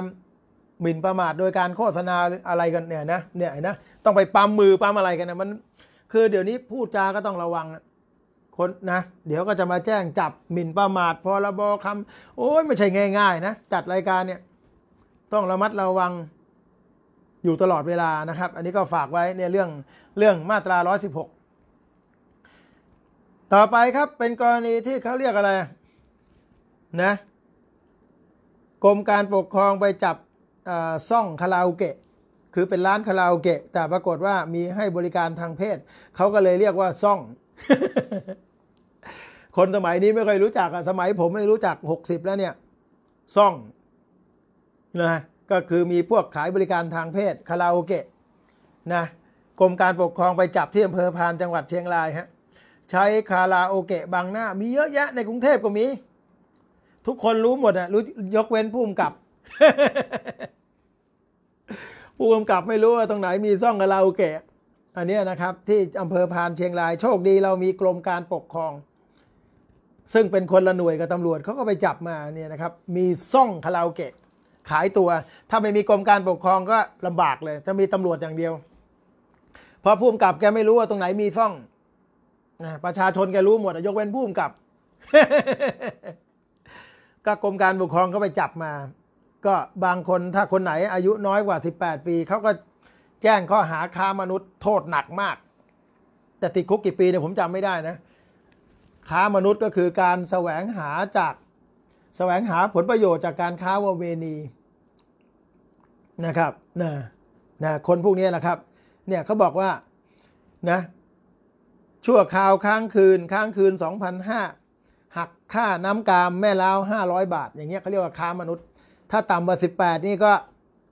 หมิ่นประมาทโดยการโฆษณาอะไรกันเนี่ยนะเนี่ยนะต้องไปปั๊มมือปั๊มอะไรกันนะมัน คือเดี๋ยวนี้พูดจาก็ต้องระวังนะคนนะ เดี๋ยวก็จะมาแจ้งจับหมิ่นประมาทพรบคำโอ้ยไม่ใช่ง่ายๆนะ จัดรายการเนี่ย ต้องระมัดระวังอยู่ตลอดเวลานะครับ อันนี้ก็ฝากไว้เนี่ยเรื่องเรื่องมาตรา116ต่อไปครับเป็นกรณีที่เขาเรียกอะไรนะกรมการปกครองไปจับซ่องคาราโอเกะ คือเป็นร้านคาราโอเกะ แต่ปรากฏว่ามีให้บริการทางเพศเขาก็เลยเรียกว่า ซ่อง คนสมัยนี้ไม่เคยรู้จักอะสมัย ผมไม่รู้จักหกสิบแล้วเนี่ยซ่องนะก็คือมีพวกขายบริการทางเพศ คาราโอเกะ นะกรมการปกครองไปจับที่อำเภอพานจังหวัดเชียงรายฮะใช้คาราโอเกะ บางหน้า มีเยอะแยะในกรุงเทพก็มีทุกคนรู้หมดอะรู้ยกเว้นผู้มกับผู้กำกับไม่รู้ว่าตรงไหนมีซ่องกับเราโเกะอันนี้นะครับ ที่อำเภอพานเชียงราย โชคดีเรามีกรมการปกครอง ซึ่งเป็นคนละหน่วยกับตำรวจเขาก็ไปจับมาเนี่ยนะครับ มีซ่องคาราโอเกะขายตัว ถ้าไม่มีกรมการปกครองก็ลำบากเลย จะมีตำรวจอย่างเดียว เพราะผู้กำกับแกไม่รู้ว่าตรงไหนมีซ่องประชาชนแกรู้หมดยกเว้นผู้กำกับ ก็กรมการปกครองก็ไปจับมาก็บางคนถ้าคนไหนอายุน้อยกว่า18ปีเขาก็แจ้งข้อหาค้ามนุษย์โทษหนักมาก แต่ติดคุกกี่ปีเนี่ยผมจำไม่ได้นะ ค้ามนุษย์ก็คือการแสวงหาจากแสวงหาผลประโยชน์จากการค้าวเวณีนะครับนะนะคนพวกนี้นะครับเนี่ยเขาบอกว่านะชั่วคราวค้างคืนค้างคืน2,500หักค่าน้ำกามแม่เล้า500 บาท อย่างเงี้ยเขาเรียกว่าค้ามนุษย์ถ้าต่ำกว่า18นี่ก็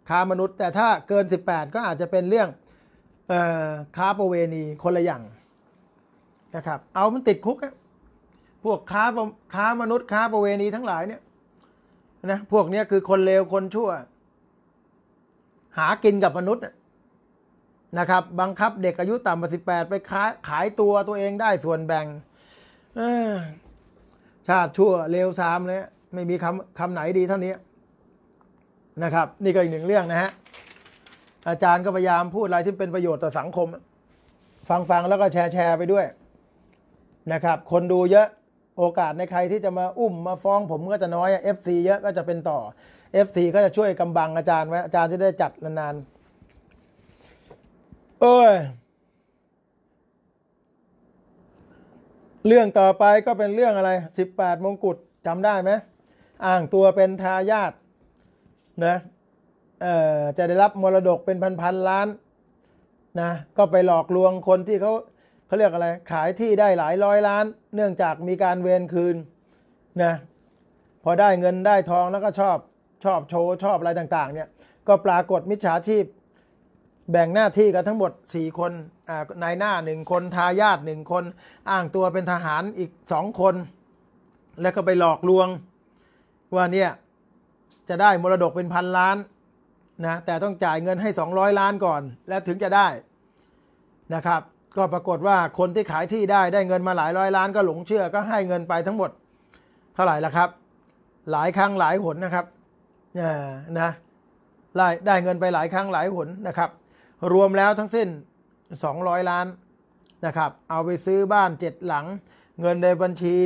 ค้ามนุษย์ แต่ถ้าเกิน18ก็อาจจะเป็นเรื่องค้าประเวณี คนละอย่างนะครับ เอามันติดคุกนะพวกค้าค้ามนุษย์ ค้าประเวณีทั้งหลายเนี่ยนะพวกนี้คือคนเลวคนชั่ว หากินกับมนุษย์นะครับ บังคับเด็กอายุต่ำกว่าสิบแปดไปขายขายตัวตัวเองได้ส่วนแบ่งชาติชั่วเลวซามเลยไม่มีคำคำไหนดีเท่านี้นะครับนี่ก็อีกหนึ่งเรื่องนะฮะ อาจารย์ก็พยายามพูดอะไรที่เป็นประโยชน์ต่อสังคม ฟังฟังแล้วก็แชร์แชร์ไปด้วยนะครับคนดูเยอะโอกาสในใครที่จะมาอุ้มมาฟ้องผมก็จะน้อย FC เยอะก็จะเป็นต่อ FC ก็จะช่วยกำบังอาจารย์ไว้อาจารย์จะได้จัดนานๆเอ้ย เรื่องต่อไปก็เป็นเรื่องอะไร 18 มงกุฎจำได้ไหมอ้างตัวเป็นทายาทนะจะได้รับมรดกเป็นพันๆล้านนะ ก็ไปหลอกลวงคนที่เขาเขาเรียกอะไร ขายที่ได้หลายร้อยล้าน เนื่องจากมีการเวรคืนนะ พอได้เงินได้ทองแล้วก็ชอบชอบโชว์ ชอบอะไรต่างๆเนี่ย ก็ปรากฏมิจฉาชีพ แบ่งหน้าที่กันทั้งหมด 4 คนนายหน้าหนึ่งคนทายาทหนึ่งคน อ้างตัวเป็นทหารอีกสองคน แล้วก็ไปหลอกลวงว่าเนี่ยจะได้มรดกเป็นพันล้านนะแต่ต้องจ่ายเงินให้ 200 ล้านก่อน แล้วถึงจะได้นะครับ ก็ปรากฏว่าคนที่ขายที่ได้ได้เงินมาหลายร้อยล้านก็หลงเชื่อก็ให้เงินไปทั้งหมด เท่าไหร่ละครับ หลายครั้งหลายหนนะครับนะได้ได้เงินไปหลายครั้งหลายหนนะครับ รวมแล้วทั้งสิ้น 200 ล้านนะครับ เอาไปซื้อบ้านเจ็ดหลัง เงินในบัญชี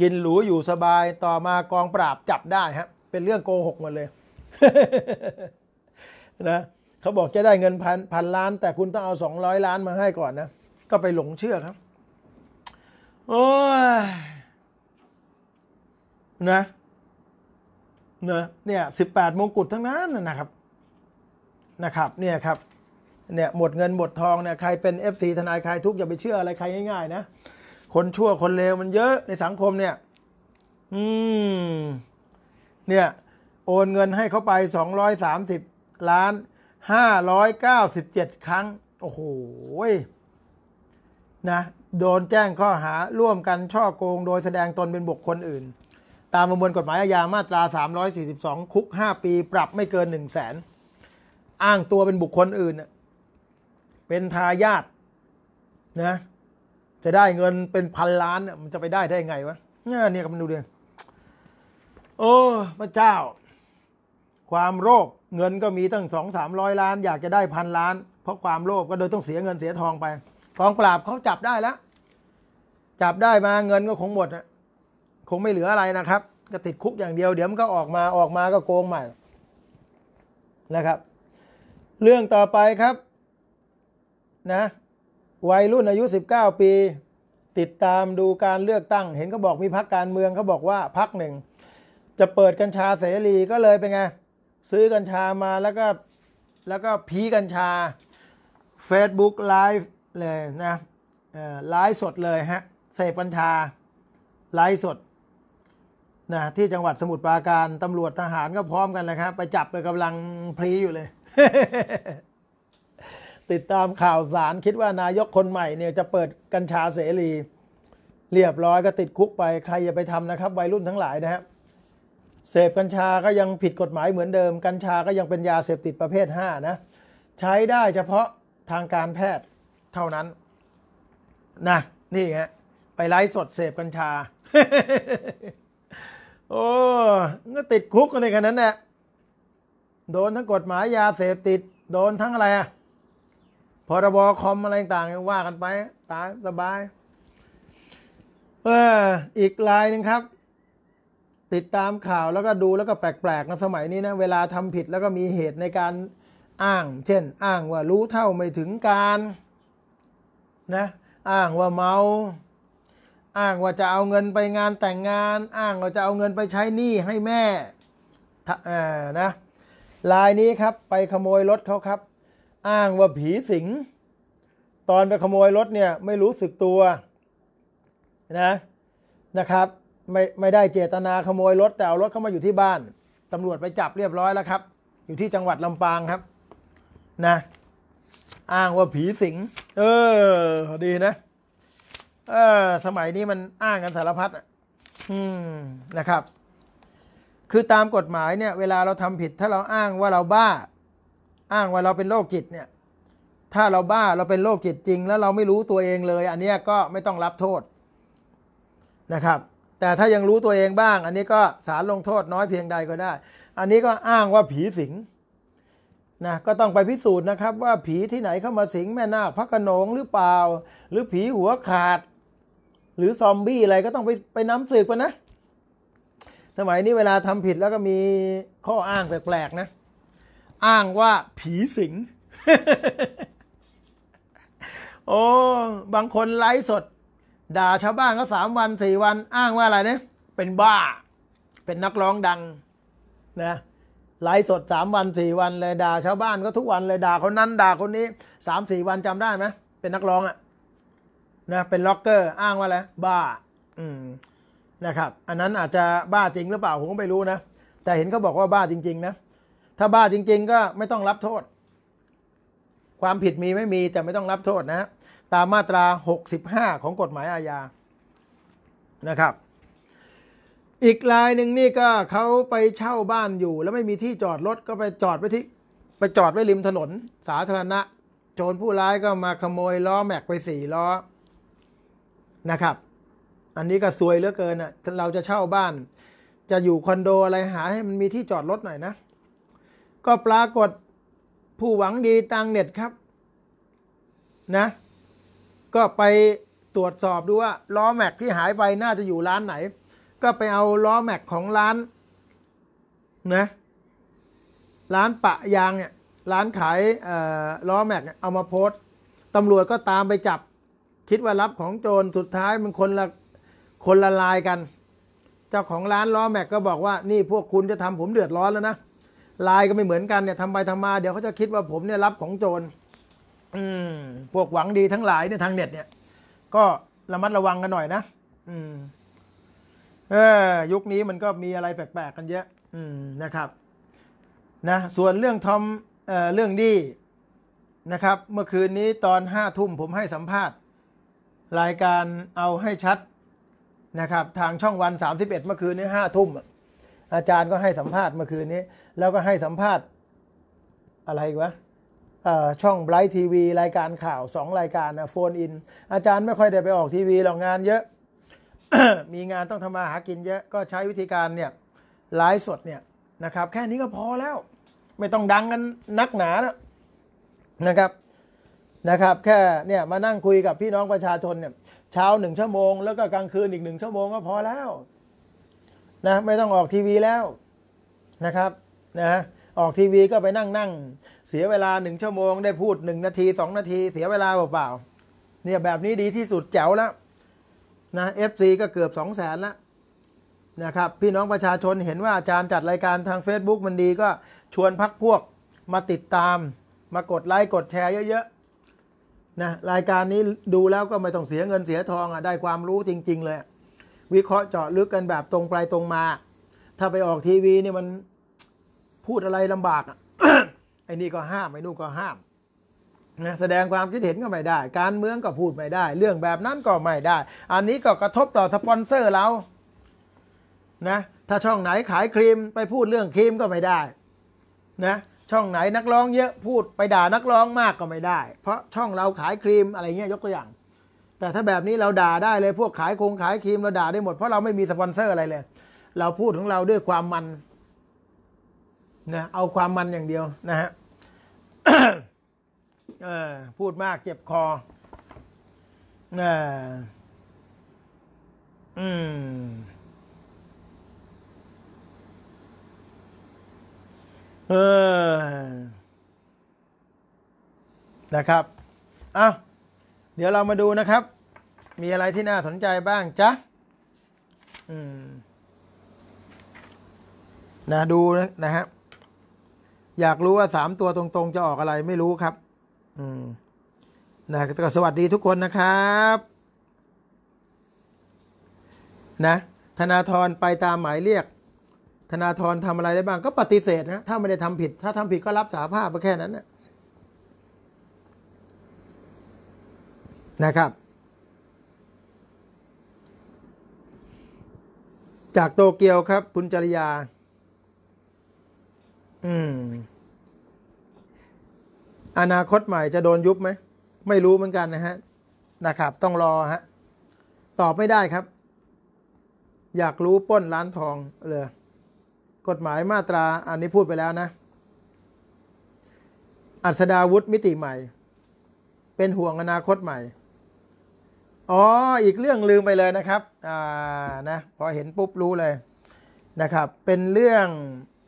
กินหรูอยู่สบายต่อมากองปราบจับได้ครับเป็นเรื่องโกหกหมดเลยนะเขาบอกจะได้เงินพันพันล้านแต่คุณต้องเอาสองร้อยล้านมาให้ก่อนนะ ก็ไปหลงเชื่อครับโอ้ยนะนะเนี่ย สิบแปดมงกุฎทั้งนั้นนะครับนะครับ เนี่ยครับเนี่ย หมดเงินหมดทองเนี่ยใครเป็น f ีทนายใครทุกอย่าไปเชื่ออะไรใครง่ายๆนะคนชั่วคนเลวมันเยอะในสังคมเนี่ย อืมเนี่ย โอนเงินให้เขาไป 230 ล้าน 597 ครั้ง โอ้โห นะ โดนแจ้งข้อหาร่วมกันช่อโกง โดยแสดงตนเป็นบุคคลอื่น ตามประมวลกฎหมายอาญา มาตรา 342 คุก 5 ปี ปรับไม่เกิน1 0 0 0 0แสน อ้างตัวเป็นบุคคลอื่น เป็นทายาทนะ จะได้เงินเป็นพันล้านมันจะไปได้ได้ไงวะ เนี่ยเนี่ยมันดูเดิโอ้พระเจ้า ความโลภเงินก็มีตั้งสองสามร้อยล้าน อยากจะได้พันล้าน เพราะความโลภก็โดยต้องเสียเงินเสียทองไปกองปราบเขาจับได้แล้ว จับได้มาเงินก็คงหมดคงไม่เหลืออะไรนะครับ ก็ติดคุกอย่างเดียวเดี๋ยวมันก็ออกมาออกมาก็โกงใหม่นะครับ เรื่องต่อไปครับนะวัยรุ่นอายุ 19 ปี ติดตามดูการเลือกตั้ง เห็นเขาบอกมีพักการเมืองเขาบอกว่าพักหนึ่งจะเปิดกัญชาเสรีก็เลยเป็นไง ซื้อกัญชามาแล้วก็แล้วก็พีกัญชา Facebook ไลฟ์เลยนะไลฟ์สดเลยฮะเสพกัญชาไลฟ์สดนะที่จังหวัดสมุทรปราการตำรวจทหารก็พร้อมกันนะครับ ไปจับเลยกำลังพลีอยู่เลย ติดตามข่าวสารคิดว่านายกคนใหม่เนี่ยจะเปิดกัญชาเสรี เรียบร้อยก็ติดคุกไปใครอย่าไปทำนะครับวัยรุ่นทั้งหลายนะครับเสพกัญชาก็ยังผิดกฎหมายเหมือนเดิม กัญชาก็ยังเป็นยาเสพติดประเภท 5 นะ ใช้ได้เฉพาะทางการแพทย์เท่านั้นนะ นี่ฮะไปไลฟ์สดเสพกัญชา โอ้ก็ติดคุกกันในขนะนั้นแหละ โดนทั้งกฎหมายยาเสพติด โดนทั้งอะไรอะพรบคอมอะไรต่างๆ ว่ากันไป ตายสบายเอออีกลายหนึ่งครับติดตามข่าวแล้วก็ดูแล้วก็แปลกๆนะสมัยนี้นะเวลาทำผิดแล้วก็มีเหตุในการอ้าง เช่น อ้างว่ารู้เท่าไม่ถึงการนะ อ้างว่าเมาอ้างว่าจะเอาเงินไปงานแต่งงาน อ้างว่าจะเอาเงินไปใช้หนี้ให้แม่นะลายนี้ครับไปขโมยรถเขาครับ อ้างว่าผีสิง ตอนไปขโมยรถเนี่ยไม่รู้สึกตัว นะนะครับไม่ไม่ได้เจตนาขโมยรถ แต่เอารถเข้ามาอยู่ที่บ้าน ตำรวจไปจับเรียบร้อยแล้วครับ อยู่ที่จังหวัดลำปางครับ นะอ้างว่าผีสิง เออดีนะเออ สมัยนี้มันอ้างกันสารพัดอ่ะอืมนะครับ คือตามกฎหมายเนี่ยเวลาเราทำผิด ถ้าเราอ้างว่าเราบ้า อ้างว่าเราเป็นโรคจิตเนี่ย ถ้าเราบ้าเราเป็นโรคจิตจริง แล้วเราไม่รู้ตัวเองเลย อันนี้ก็ไม่ต้องรับโทษนะครับแต่ถ้ายังรู้ตัวเองบ้าง อันนี้ก็สารลงโทษน้อยเพียงใดก็ได้ อันนี้ก็อ้างว่าผีสิงนะก็ต้องไปพิสูจน์นะครับ ว่าผีที่ไหนเข้ามาสิงแม่นาคพระกนงหรือเปล่า หรือผีหัวขาด หรือซอมบี้อะไรก็ต้องไปไปน้ำสืบกันนะ สมัยนี้เวลาทำผิดแล้วก็มีข้ออ้างแปลกๆนะ อ้างว่าผีสิง โอ้บางคนไลฟ์สดด่าชาวบ้านก็สามวันสี่วันอ้างว่าอะไรเนี่ยเป็นบ้า เป็นนักร้องดังนะไลฟ์สดสามวันสี่วันเลยด่าชาวบ้านก็ทุกวันเลยด่าคนนั้นด่าคนนี้สามสี่วันจำได้ไหมเป็นนักร้องอะนะเป็นล็อกเกอร์อ้างว่าอะไรบ้า อืมนะครับ อันนั้นอาจจะบ้าจริงหรือเปล่าผมก็ไม่รู้นะแต่เห็นเขาบอกว่าบ้าจริงๆนะถ้าบ้าจริง ๆ ก็ไม่ต้องรับโทษ ความผิดมีไม่มีแต่ไม่ต้องรับโทษนะตามมาตรา 65 ของกฎหมายอาญา นะครับ อีกรายหนึ่งนี่ ก็เขาไปเช่าบ้านอยู่ แล้วไม่มีที่จอดรถ ก็ไปจอดไว้ที่ไปจอดไว้ริมถนน สาธารณะโจรผู้ร้ายก็มาขโมยล้อ แม็กไปสี่ล้อ นะครับ อันนี้ก็ซวยเหลือเกินอ่ะ เราจะเช่าบ้าน จะอยู่คอนโดอะไรหาให้มันมีที่จอดรถหน่อยนะ ก็ปรากฏผู้หวังดีตังเน็ตครับ นะก็ไปตรวจสอบดูว่าล้อแม็กที่หายไปน่าจะอยู่ร้านไหน ก็ไปเอาล้อแม็กของร้านนะ ร้านปะยางเนี่ยร้านขายล้อแม็กเอามาโพสตำรวจก็ตามไปจับคิดว่ารับของโจรสุดท้ายมันคนละคนละลายกัน เจ้าของร้านล้อแม็กก็บอกว่านี่พวกคุณจะทำผมเดือดร้อนแล้วนะลายก็ไม่เหมือนกันเนี่ยทำไปทำมาเดี๋ยวเขาจะคิดว่าผมเนี่ยรับของโจรอืม พวกหวังดีทั้งหลายในทางเน็ต เนี่ย ก็ระมัดระวังกันหน่อยนะ อืม เออ ยุคนี้มันก็มีอะไรแปลกๆกันเยอะ อืมนะครับ นะ ส่วนเรื่องทอมเออเรื่องดีนะครับ เมื่อคืนนี้ตอนห้าทุ่มผมให้สัมภาษณ์รายการเอาให้ชัดนะครับ ทางช่องวันสสาม็ดเมื่อคืนนี้ห้าทุ่มอาจารย์ก็ให้สัมภาษณ์เมื่อคืนนี้ แล้วก็ให้สัมภาษณ์ อะไรวะช่องไบรท์ทีวีรายการข่าว 2 รายการนะโฟนอินอาจารย์ไม่ค่อยได้ไปออกทีวีหรอกงานเยอะ มีงานต้องทำมาหากินเยอะ ก็ใช้วิธีการเนี่ยไลฟ์สดเนี่ยนะครับ แค่นี้ก็พอแล้ว ไม่ต้องดังกันนักหนานะนะครับนะครับ แค่เนี่ยมานั่งคุยกับพี่น้องประชาชนเนี่ยเช้าหนึ่งชั่วโมง แล้วก็กลางคืนอีกหนึ่งชั่วโมงก็พอแล้วนะไม่ต้องออกทีวีแล้วนะครับนะออกทีวีก็ไปนั่งนั่งเสียเวลาหนึ่งชั่วโมงได้พูดหนึ่งนาทีสองนาที เสียเวลาเปล่าๆเนี่ยแบบนี้ดีที่สุดแจ๋วแล้วนะ FC ก็เกือบสองแสนแล้วนะครับ พี่น้องประชาชนเห็นว่าอาจารย์จัดรายการทาง Facebook มันดีก็ชวนพักพวกมาติดตาม มากดไลค์กดแชร์เยอะๆนะรายการนี้ดูแล้วก็ไม่ต้องเสียเงินเสียทองอ่ะได้ความรู้จริงๆเลยวิเคราะห์เจาะลึกกันแบบตรงไปตรงมา ถ้าไปออกทีวีนี่มันพูดอะไรลำบากอ่ะไอ้นี่ก็ห้าม ไอ้นู่นก็ห้ามนะแสดงความคิดเห็นก็ไม่ได้ การเมืองก็พูดไม่ได้ เรื่องแบบนั้นก็ไม่ได้ อันนี้ก็กระทบต่อสปอนเซอร์เรานะ ถ้าช่องไหนขายครีมไปพูดเรื่องครีมก็ไม่ได้ นะ ช่องไหนนักร้องเยอะ พูดไปด่านักร้องมากก็ไม่ได้ เพราะช่องเราขายครีมอะไรเงี้ยยกตัวอย่าง แต่ถ้าแบบนี้เราด่าได้เลย พวกขายคงขายครีม เราด่าได้หมด เพราะเราไม่มีสปอนเซอร์อะไรเลย เราพูดของเราด้วยความมันนะเอาความมันอย่างเดียวนะฮะพูดมากเจ็บคอนาอืม เออ นะครับ เอาเดี๋ยวเรามาดูนะครับ มีอะไรที่น่าสนใจบ้างจ๊ะ อืม นะดูนะฮะอยากรู้ว่าสามตัวตรง ๆ จะออกอะไรไม่รู้ครับ อืมนะก็สวัสดีทุกคนนะครับ นะ ธนาธรไปตามหมายเรียก ธนาธรทำอะไร ได้ บ้าง ก็ปฏิเสธนะ ถ้า ไม่ ได้ทำผิด ถ้าทำผิดก็รับสาภาพแค่นั้นนะนะครับ จาก โตเกียวครับคุณจริยา อืมอนาคตใหม่จะโดนยุบไหมไม่รู้เหมือนกันนะฮะ นะครับ ต้องรอฮะ ตอบไม่ได้ครับ อยากรู้ป้นร้านทองเลยกฎหมายมาตรา อันนี้พูดไปแล้วนะ อัศดาวุฒิมิติใหม่ เป็นห่วงอนาคตใหม่ อ๋ออีกเรื่องลืมไปเลยนะครับอ่านะพอเห็นปุ๊บ รู้เลยนะครับ เป็นเรื่อง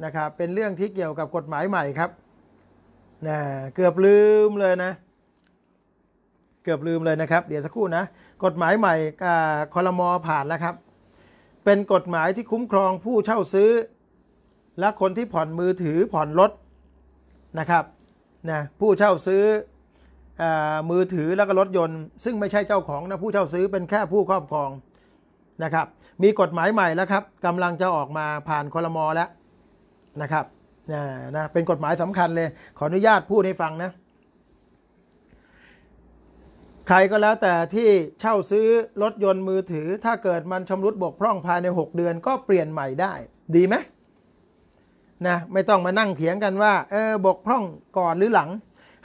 นะครับ เป็นเรื่องที่เกี่ยวกับกฎหมายใหม่ครับนะเกือบลืมเลยนะ เกือบลืมเลยนะครับ เดี๋ยวสักครู่นะ กฎหมายใหม่คอรมอผ่านแล้วครับ เป็นกฎหมายที่คุ้มครองผู้เช่าซื้อ และคนที่ผ่อนมือถือผ่อนรถ นะครับนะผู้เช่าซื้ออมือถือแล้วก็รถยนต์ซึ่งไม่ใช่เจ้าของนะผู้เช่าซื้อเป็นแค่ผู้ครอบครองนะครับ มีกฎหมายใหม่แล้วครับกำลังจะออกมาผ่านคอรมอแล้วนะครับนะนะเป็นกฎหมายสำคัญเลย ขออนุญาตพูดให้ฟังนะ ใครก็แล้วแต่ที่เช่าซื้อรถยนต์มือถือ ถ้าเกิดมันชำรุดบกพร่องภายใน 6 เดือน ก็เปลี่ยนใหม่ได้ ดีไหมนะ ไม่ต้องมานั่งเถียงกันว่า เออ บกพร่องก่อนหรือหลัง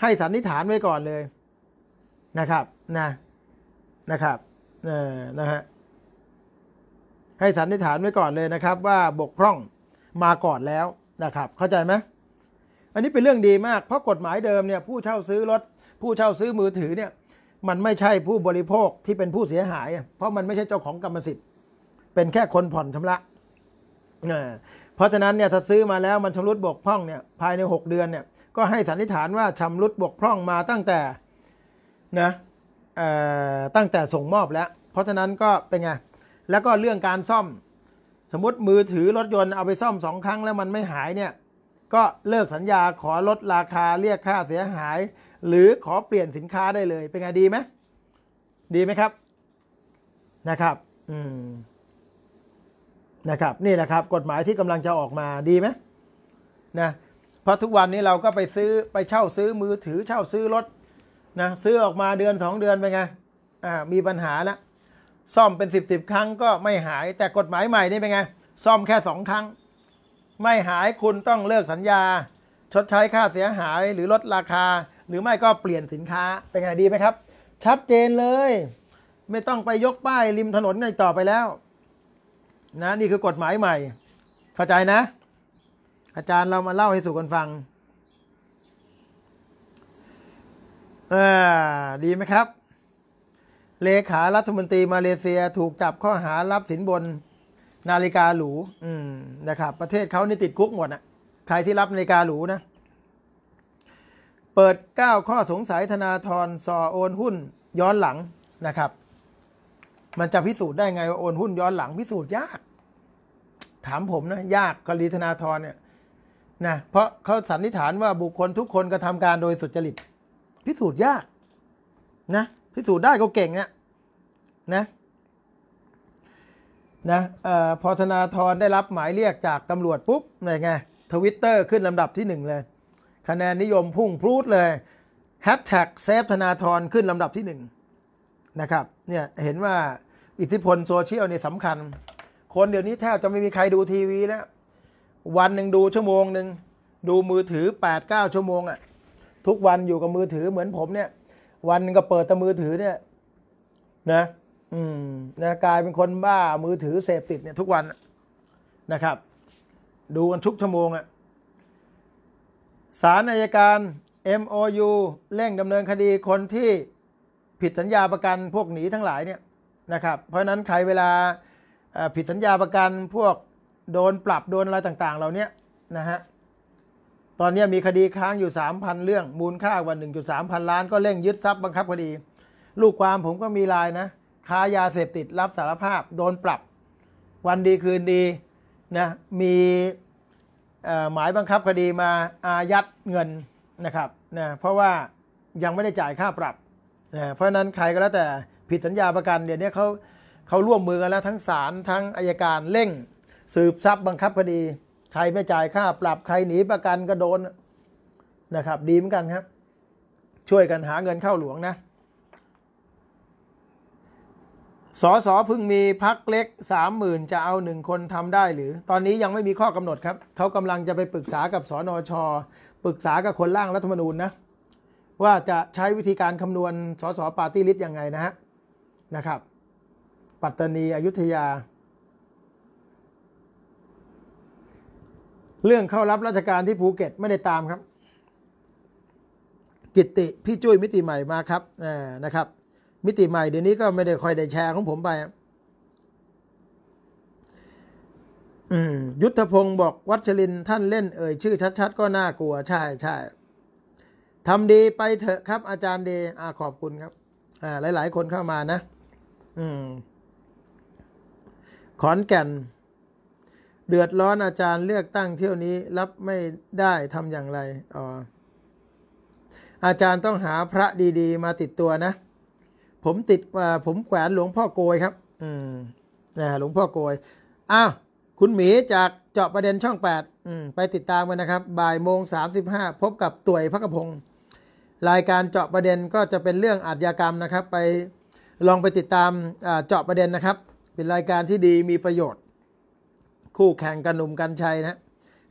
ให้สันนิษฐานไว้ก่อนเลย นะครับ นะ นะครับ เออ นะฮะ ให้สันนิษฐานไว้ก่อนเลยนะครับ ว่าบกพร่องมาก่อนแล้วนะครับเข้าใจไหมอันนี้เป็นเรื่องดีมากเพราะกฎหมายเดิมเนี่ยผู้เช่าซื้อรถ ผู้เช่าซื้อมือถือเนี่ยมันไม่ใช่ผู้บริโภคที่เป็นผู้เสียหายเพราะมันไม่ใช่เจ้าของกรรมสิทธิ์ เป็นแค่คนผ่อนชำระเพราะฉะนั้นเนี่ยถ้าซื้อมาแล้วมันชำรุดบกพร่องเนี่ยภายใน 6 เดือนเนี่ยก็ให้สันนิษฐานว่าชำรุดบกพร่องมาตั้งแต่นะตั้งแต่ส่งมอบแล้ว เพราะฉะนั้นก็เป็นไงแล้วก็เรื่องการซ่อมสมมติมือถือรถยนต์ เอาไปซ่อมสองครั้งแล้วมันไม่หายเนี่ยก็เลิกสัญญาขอลดราคาเรียกค่าเสียหาย หรือขอเปลี่ยนสินค้าได้เลย เป็นไงดีไหมดีไหมครับนะครับอืมนะครับ นี่แหละครับกฎหมายที่กำลังจะออกมาดีไหมนะเพราะทุกวันนี้เราก็ไปซื้อไปเช่าซื้อมือถือ เช่าซื้อรถนะซื้อออกมาเดือนสองเดือนเป็นไงอ่ามีปัญหาละซ่อมเป็นสิบสิบครั้งก็ไม่หาย แต่กฎหมายใหม่นี่เป็นไง ซ่อมแค่สองครั้ง ไม่หายคุณต้องเลิกสัญญา ชดใช้ค่าเสียหายหรือลดราคาหรือไม่ก็เปลี่ยนสินค้าเป็นไงดีไหมครับ ชัดเจนเลย ไม่ต้องไปยกป้ายริมถนนในต่อไปแล้ว นะนี่คือกฎหมายใหม่ เข้าใจนะ อาจารย์เรามาเล่าให้สู่กันฟังอ่าดีไหมครับเลขารัฐมนตรีมาเลเซียถูกจับข้อหารับสินบน นาฬิกาหรูอืม นะครับ ประเทศเขานี่ติดคุกหมดอ่ะใครที่รับนาฬิกาหรูนะเปิด9ข้อสงสัยธนาธรสอโอนหุ้น ย้อนหลังนะครับ มันจะพิสูจน์ได้ไง ว่าโอนหุ้นย้อนหลังพิสูจน์ยากถามผมนะ ยากกรณีธนาธรเนี่ย นะเพราะเขาสันนิษฐานว่าบุคคลทุกคนกระทำการโดยสุจริตพิสูจน์ยาก นะพิสูจน์ได้ก็เก่งเนี่ยนะนะอพอธนาธรได้รับหมายเรียกจากตำรวจปุ๊บเลยไงทวิตเตอร์ขึ้นลำดับที่หนึ่งเลยคะแนนนิยมพุ่งพรูดเลยแฮชแท็กเซฟธนาธรขึ้นลำดับที่หนึ่งนะครับเนี่ยเห็นว่าอิทธิพลโซเชียลเนี่ยสำคัญ คนเดี๋ยวนี้แทบจะไม่มีใครดูทีวีแล้ว วันหนึ่งดูชั่วโมงหนึ่งดูมือถือ 8-9 ชั่วโมงอะ่ะทุกวันอยู่กับมือถือเหมือนผมเนี่ยวันก็เปิดตมือถือเนี่ยนะ อืมนะกลายเป็นคนบ้ามือถือเสพติดเนี่ยทุกวันนะครับ ดูกันทุกชั่วโมงอะ่ะสารอายการ MOU เร่งดำเนินคดีคนที่ผิดสัญญาประกันพวกหนีทั้งหลายเนี่ยนะครับ เพราะนั้นใครเวลาผิดสัญญาประกันพวกโดนปรับโดนอะไรต่างๆเราเนี้ยนะฮะตอนนี้มีคดีค้างอยู่ 3,000 เรื่อง มูลค่ากว่า1.3พันล้านก็เร่งยึดทรัพย์บังคับคดี ลูกความผมก็มีลายนะค้ายาเสพติดรับสารภาพโดนปรับวันดีคืนดีนะมีหมายบังคับคดีมาอายัดเงินนะครับนะเพราะว่ายังไม่ได้จ่ายค่าปรับนะเพราะนั้นใครก็แล้วแต่ผิดสัญญาประกันเดี๋ยวนี้เขาเขาร่วมมือกันแล้วทั้งศาลทั้งอายการเร่งสืบทรัพย์บังคับคดีใครไม่จ่ายค่าปรับใครหนี ประกันก็โดน นะครับ ดีเหมือนกันครับ ช่วยกันหาเงินเข้าหลวงนะสอสอพึ่งมีพักเล็กสามหมื่นจะเอาหนึ่งคนทำได้หรือ ตอนนี้ยังไม่มีข้อกำหนดครับเขากำลังจะไปปรึกษากับสนช ปรึกษากับคนร่างรัฐธรรมนูญนะ ว่าจะใช้วิธีการคำนวณสสปาร์ตี้ลิสต์ยังไงนะฮะนะครับปัตตานีอยุธยาเรื่องเข้ารับราชการที่ภูเก็ตไม่ได้ตามครับ กิตติ พี่จุ้ยมิติใหม่มาครับนะครับ มิติใหม่เดี๋ยวนี้ก็ไม่ได้คอยได้แชร์ของผมไปยุทธพงศ์บอกวัชรินท่านเล่นเอ่ย ชื่อชัด ๆ ก็น่ากลัว ใช่ใช่ทำดีไปเถอะครับ อาจารย์เดอขอบคุณครับ อ่า หลายๆคนเข้ามานะ อืม ขอนแก่นเดือดร้อนอาจารย์เลือกตั้งเที่ยวนี้ รับไม่ได้ทำอย่างไรอ๋ออาจารย์ต้องหาพระดี ๆมาติดตัวนะ ผมติดผมแขวนหลวงพ่อโกยครับ อืมนะหลวงพ่อโกยอ้าวคุณหมีจากเจาะประเด็นช่อง8อืม ไปติดตามกันนะครับบ่ายโมง35พบกับตุ๋ยพระกระพง รายการเจาะประเด็นก็จะเป็นเรื่องอาชญากรรมนะครับ ไปลองไปติดตามเจาะประเด็นนะครับ เป็นรายการที่ดีมีประโยชน์คู่แข่งกับหนุ่มกัญชัยนะ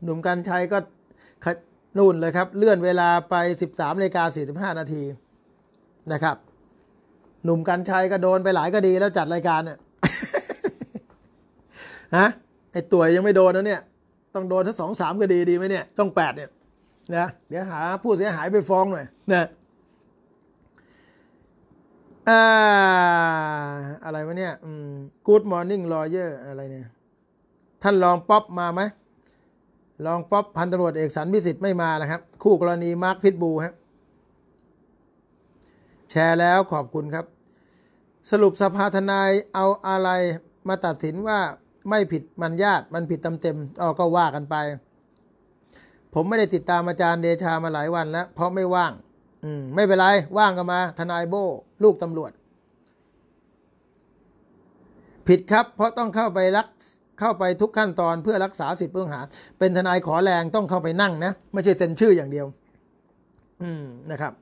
หนุ่มกัญชัยก็นู่นเลยครับ เลื่อนเวลาไป 13นาฬิกาสีนาทีนะครับ หนุ่มกัญชัยก็โดนไปหลายคดีแล้วจัดรายการเนี่ยฮะไอตัวยังไม่โดนนะเนี่ย ต้องโดนทั้งสองสามคดี ดีไหมเนี่ยต้องแปดเนี่ยนะเดี๋ยวหาผู้เสียหายไปฟ้องหน่อยนะอ่าอะไรวะเนี่ยอืม Good Morning Lawyer อะไรเนี่ยท่านลองป๊อปมาไหม ลองป๊อปพันตำรวจเอกสันพิสิทธิ์ไม่มานะครับ คู่กรณี มาร์คพิทบูฮะ แชร์แล้วขอบคุณครับ สรุปสภาทนายเอาอะไรมาตัดสินว่าไม่ผิดมันญาติมันผิดเต็มเต็มอ๋อก็ว่ากันไป ผมไม่ได้ติดตามอาจารย์เดชามาหลายวันแล้วเพราะไม่ว่าง อืมไม่เป็นไร ว่างกันมา ทนายโบ้ลูกตำรวจ ผิดครับ เพราะต้องเข้าไปรักเข้าไปทุกขั้นตอนเพื่อรักษาสิทธิผู้ต้องหา เป็นทนายขอแรงต้องเข้าไปนั่งนะ ไม่ใช่เซ็นชื่ออย่างเดียว อืมนะครับ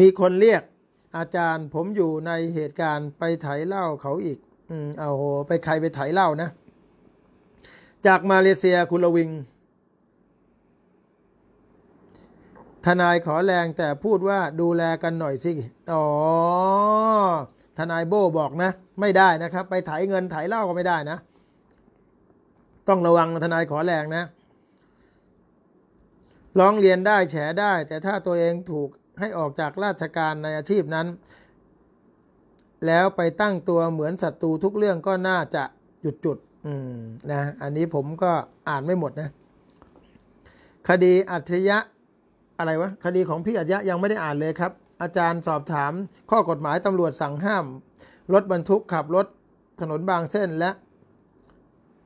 มีคนเรียกอาจารย์ผมอยู่ในเหตุการณ์ไปไถเล่าเขาอีก อืมเอาโห ไปใครไปไถเล่านะ จากมาเลเซียคุณลวิงทนายขอแรงแต่พูดว่าดูแลกันหน่อยสิ อ๋อ ทนายโบบอกนะ ไม่ได้นะครับ ไปถ่ายเงินถ่ายเล่าก็ไม่ได้นะ ต้องระวังทนายขอแรงนะร้องเรียนได้แฉได้ แต่ถ้าตัวเองถูกให้ออกจากราชการ ในอาชีพนั้น แล้วไปตั้งตัวเหมือนศัตรูทุกเรื่องก็น่าจะหยุดจุดนะ อันนี้ผมก็อ่านไม่หมดนะ คดีอัจฉริยะอะไรวะ คดีของพี่อัจฉยะยังไม่ได้อ่านเลยครับ อาจารย์สอบถามข้อกฎหมายตำรวจสั่งห้าม รถบรรทุกขับรถถนนบางเส้นและ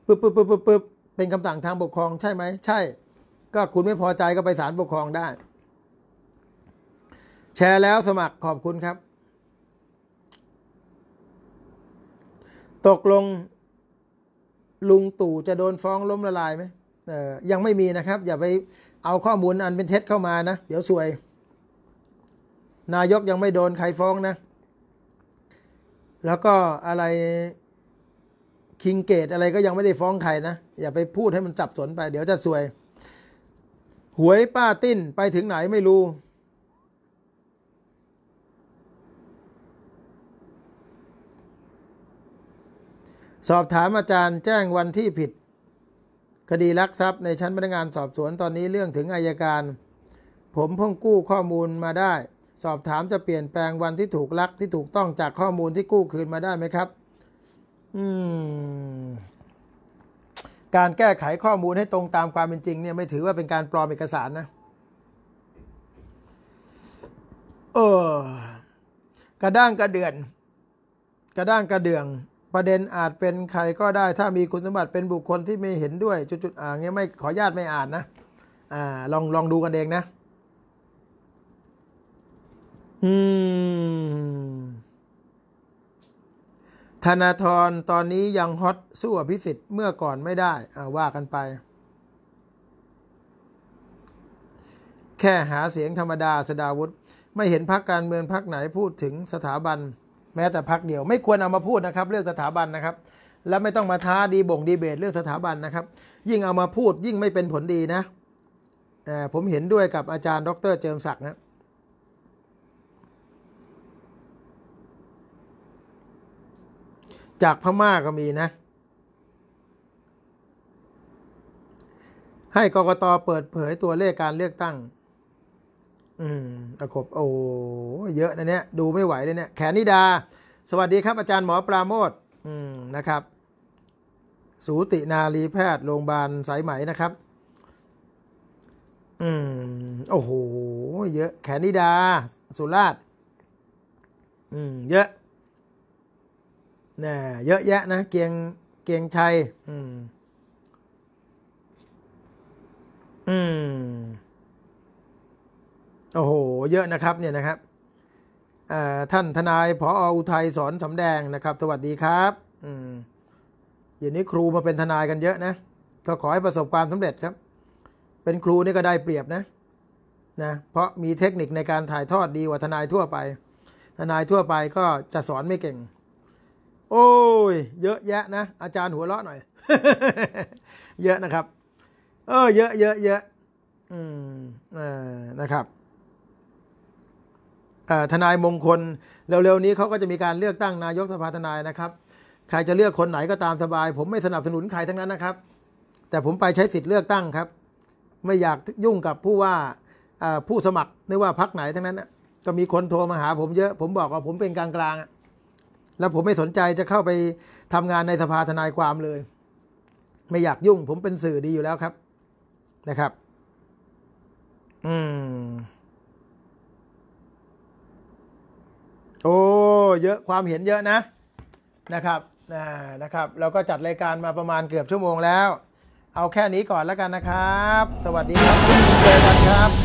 ปึ๊บปึ๊บปึ๊บปึ๊บเป็นคำสั่งทางปกครองใช่ไหม ใช่ ก็คุณไม่พอใจก็ไปศาลปกครองได้ แชร์แล้วสมัครขอบคุณครับ ตกลง ลุงตู่จะโดนฟ้องล้มละลายไหม ยังไม่มีนะครับ อย่าไปเอาข้อมูลอันเป็นเท็จเข้ามานะ เดี๋ยวสวย นายกยังไม่โดนใครฟ้องนะ แล้วก็อะไรคิงเกตอะไรก็ยังไม่ได้ฟ้องใครนะ อย่าไปพูดให้มันสับสนไปเดี๋ยวจะสวย หวยป้าติ้นไปถึงไหนไม่รู้ สอบถามอาจารย์แจ้งวันที่ผิดคดีลักทรัพย์ในชั้นพนักงานสอบสวนตอนนี้เรื่องถึงอายการ ผมเพิ่งกู้ข้อมูลมาได้ สอบถามจะเปลี่ยนแปลงวันที่ถูกลักที่ถูกต้องจากข้อมูลที่กู้คืนมาได้ไหมครับอืมการแก้ไขข้อมูลให้ตรงตามความเป็นจริงเนี่ยไม่ถือว่าเป็นการปลอมเอกสารนะเออกระด้างกระเดือนกระด้างกระเดืองประเด็นอาจเป็นใครก็ได้ถ้ามีคุณสมบัติเป็นบุคคลที่ไม่เห็นด้วยจุดๆอ่างเงี้ยไม่ขอญาตไม่อ่านนะอ่าลองลองดูกันเองนะอืมธนาธรตอนนี้ยังฮอตสู้อภิสิทธิ์เมื่อก่อนไม่ได้อ่าว่ากันไป แค่หาเสียงธรรมดาสดาวุฒิไม่เห็นพักการเมืองพักไหนพูดถึงสถาบันแม้แต่พักเดียวไม่ควรเอามาพูดนะครับเรื่องสถาบันนะครับ และไม่ต้องมาท้าดีบ่งดีเบตเรื่องสถาบันนะครับ ยิ่งเอามาพูดยิ่งไม่เป็นผลดีนะ ผมเห็นด้วยกับอาจารย์ดร เจิมศักดิ์นะจากพม่าก็มีนะ ให้กกตเปิดเผยตัวเลขการเลือกตั้งอืมตะขบโอ้เยอะนะเนี่ย ดูไม่ไหวเลยเนี่ย แขนนิดา สวัสดีครับอาจารย์หมอปราโมท อืมนะครับ สูตินารีแพทย์โรงพยาบาลสายไหมนะครับ อืม โอ้โห เยอะ แขนนิดา สุราษฎร์อืม เยอะ น่เยอะ แยะนะ เกียง เกียงชัย อืม อืมโอ้โห เยอะนะครับเนี่ยนะครับท่านทนายพออุทัยสอนสำแดงนะครับ สวัสดีครับ อย่างนี้ครูมาเป็นทนายกันเยอะนะ ก็ขอให้ประสบความสำเร็จครับ เป็นครูนี่ก็ได้เปรียบนะ นะ เพราะมีเทคนิคในการถ่ายทอดดีกว่าทนายทั่วไป ทนายทั่วไปก็จะสอนไม่เก่ง โอ้ย เยอะแยะนะ อาจารย์หัวเราะหน่อย เยอะนะครับ เออ เยอะเยอะ เยอะ อืมอ่านะครับทนายมงคลเร็วๆนี้เขาก็จะมีการเลือกตั้งนายกสภาทนายนะครับใครจะเลือกคนไหนก็ตามสบาย ผมไม่สนับสนุนใครทั้งนั้นนะครับ แต่ผมไปใช้สิทธิ์เลือกตั้งครับ ไม่อยากยุ่งกับผู้ว่าผู้สมัครไม่ว่าพักไหนทั้งนั้นก็มีคนโทรมาหาผมเยอะผมบอกว่าผมเป็นกลางกลางแล้วผมไม่สนใจจะเข้าไปทำงานในสภาทนายความเลย ไม่อยากยุ่งผมเป็นสื่อดีอยู่แล้วครับ นะครับ อืมโอ้ เยอะความเห็นเยอะนะนะครับนะนะครับ เราก็จัดรายการมาประมาณเกือบชั่วโมงแล้ว เอาแค่นี้ก่อนแล้วกันนะครับ สวัสดีครับเจอกันครับ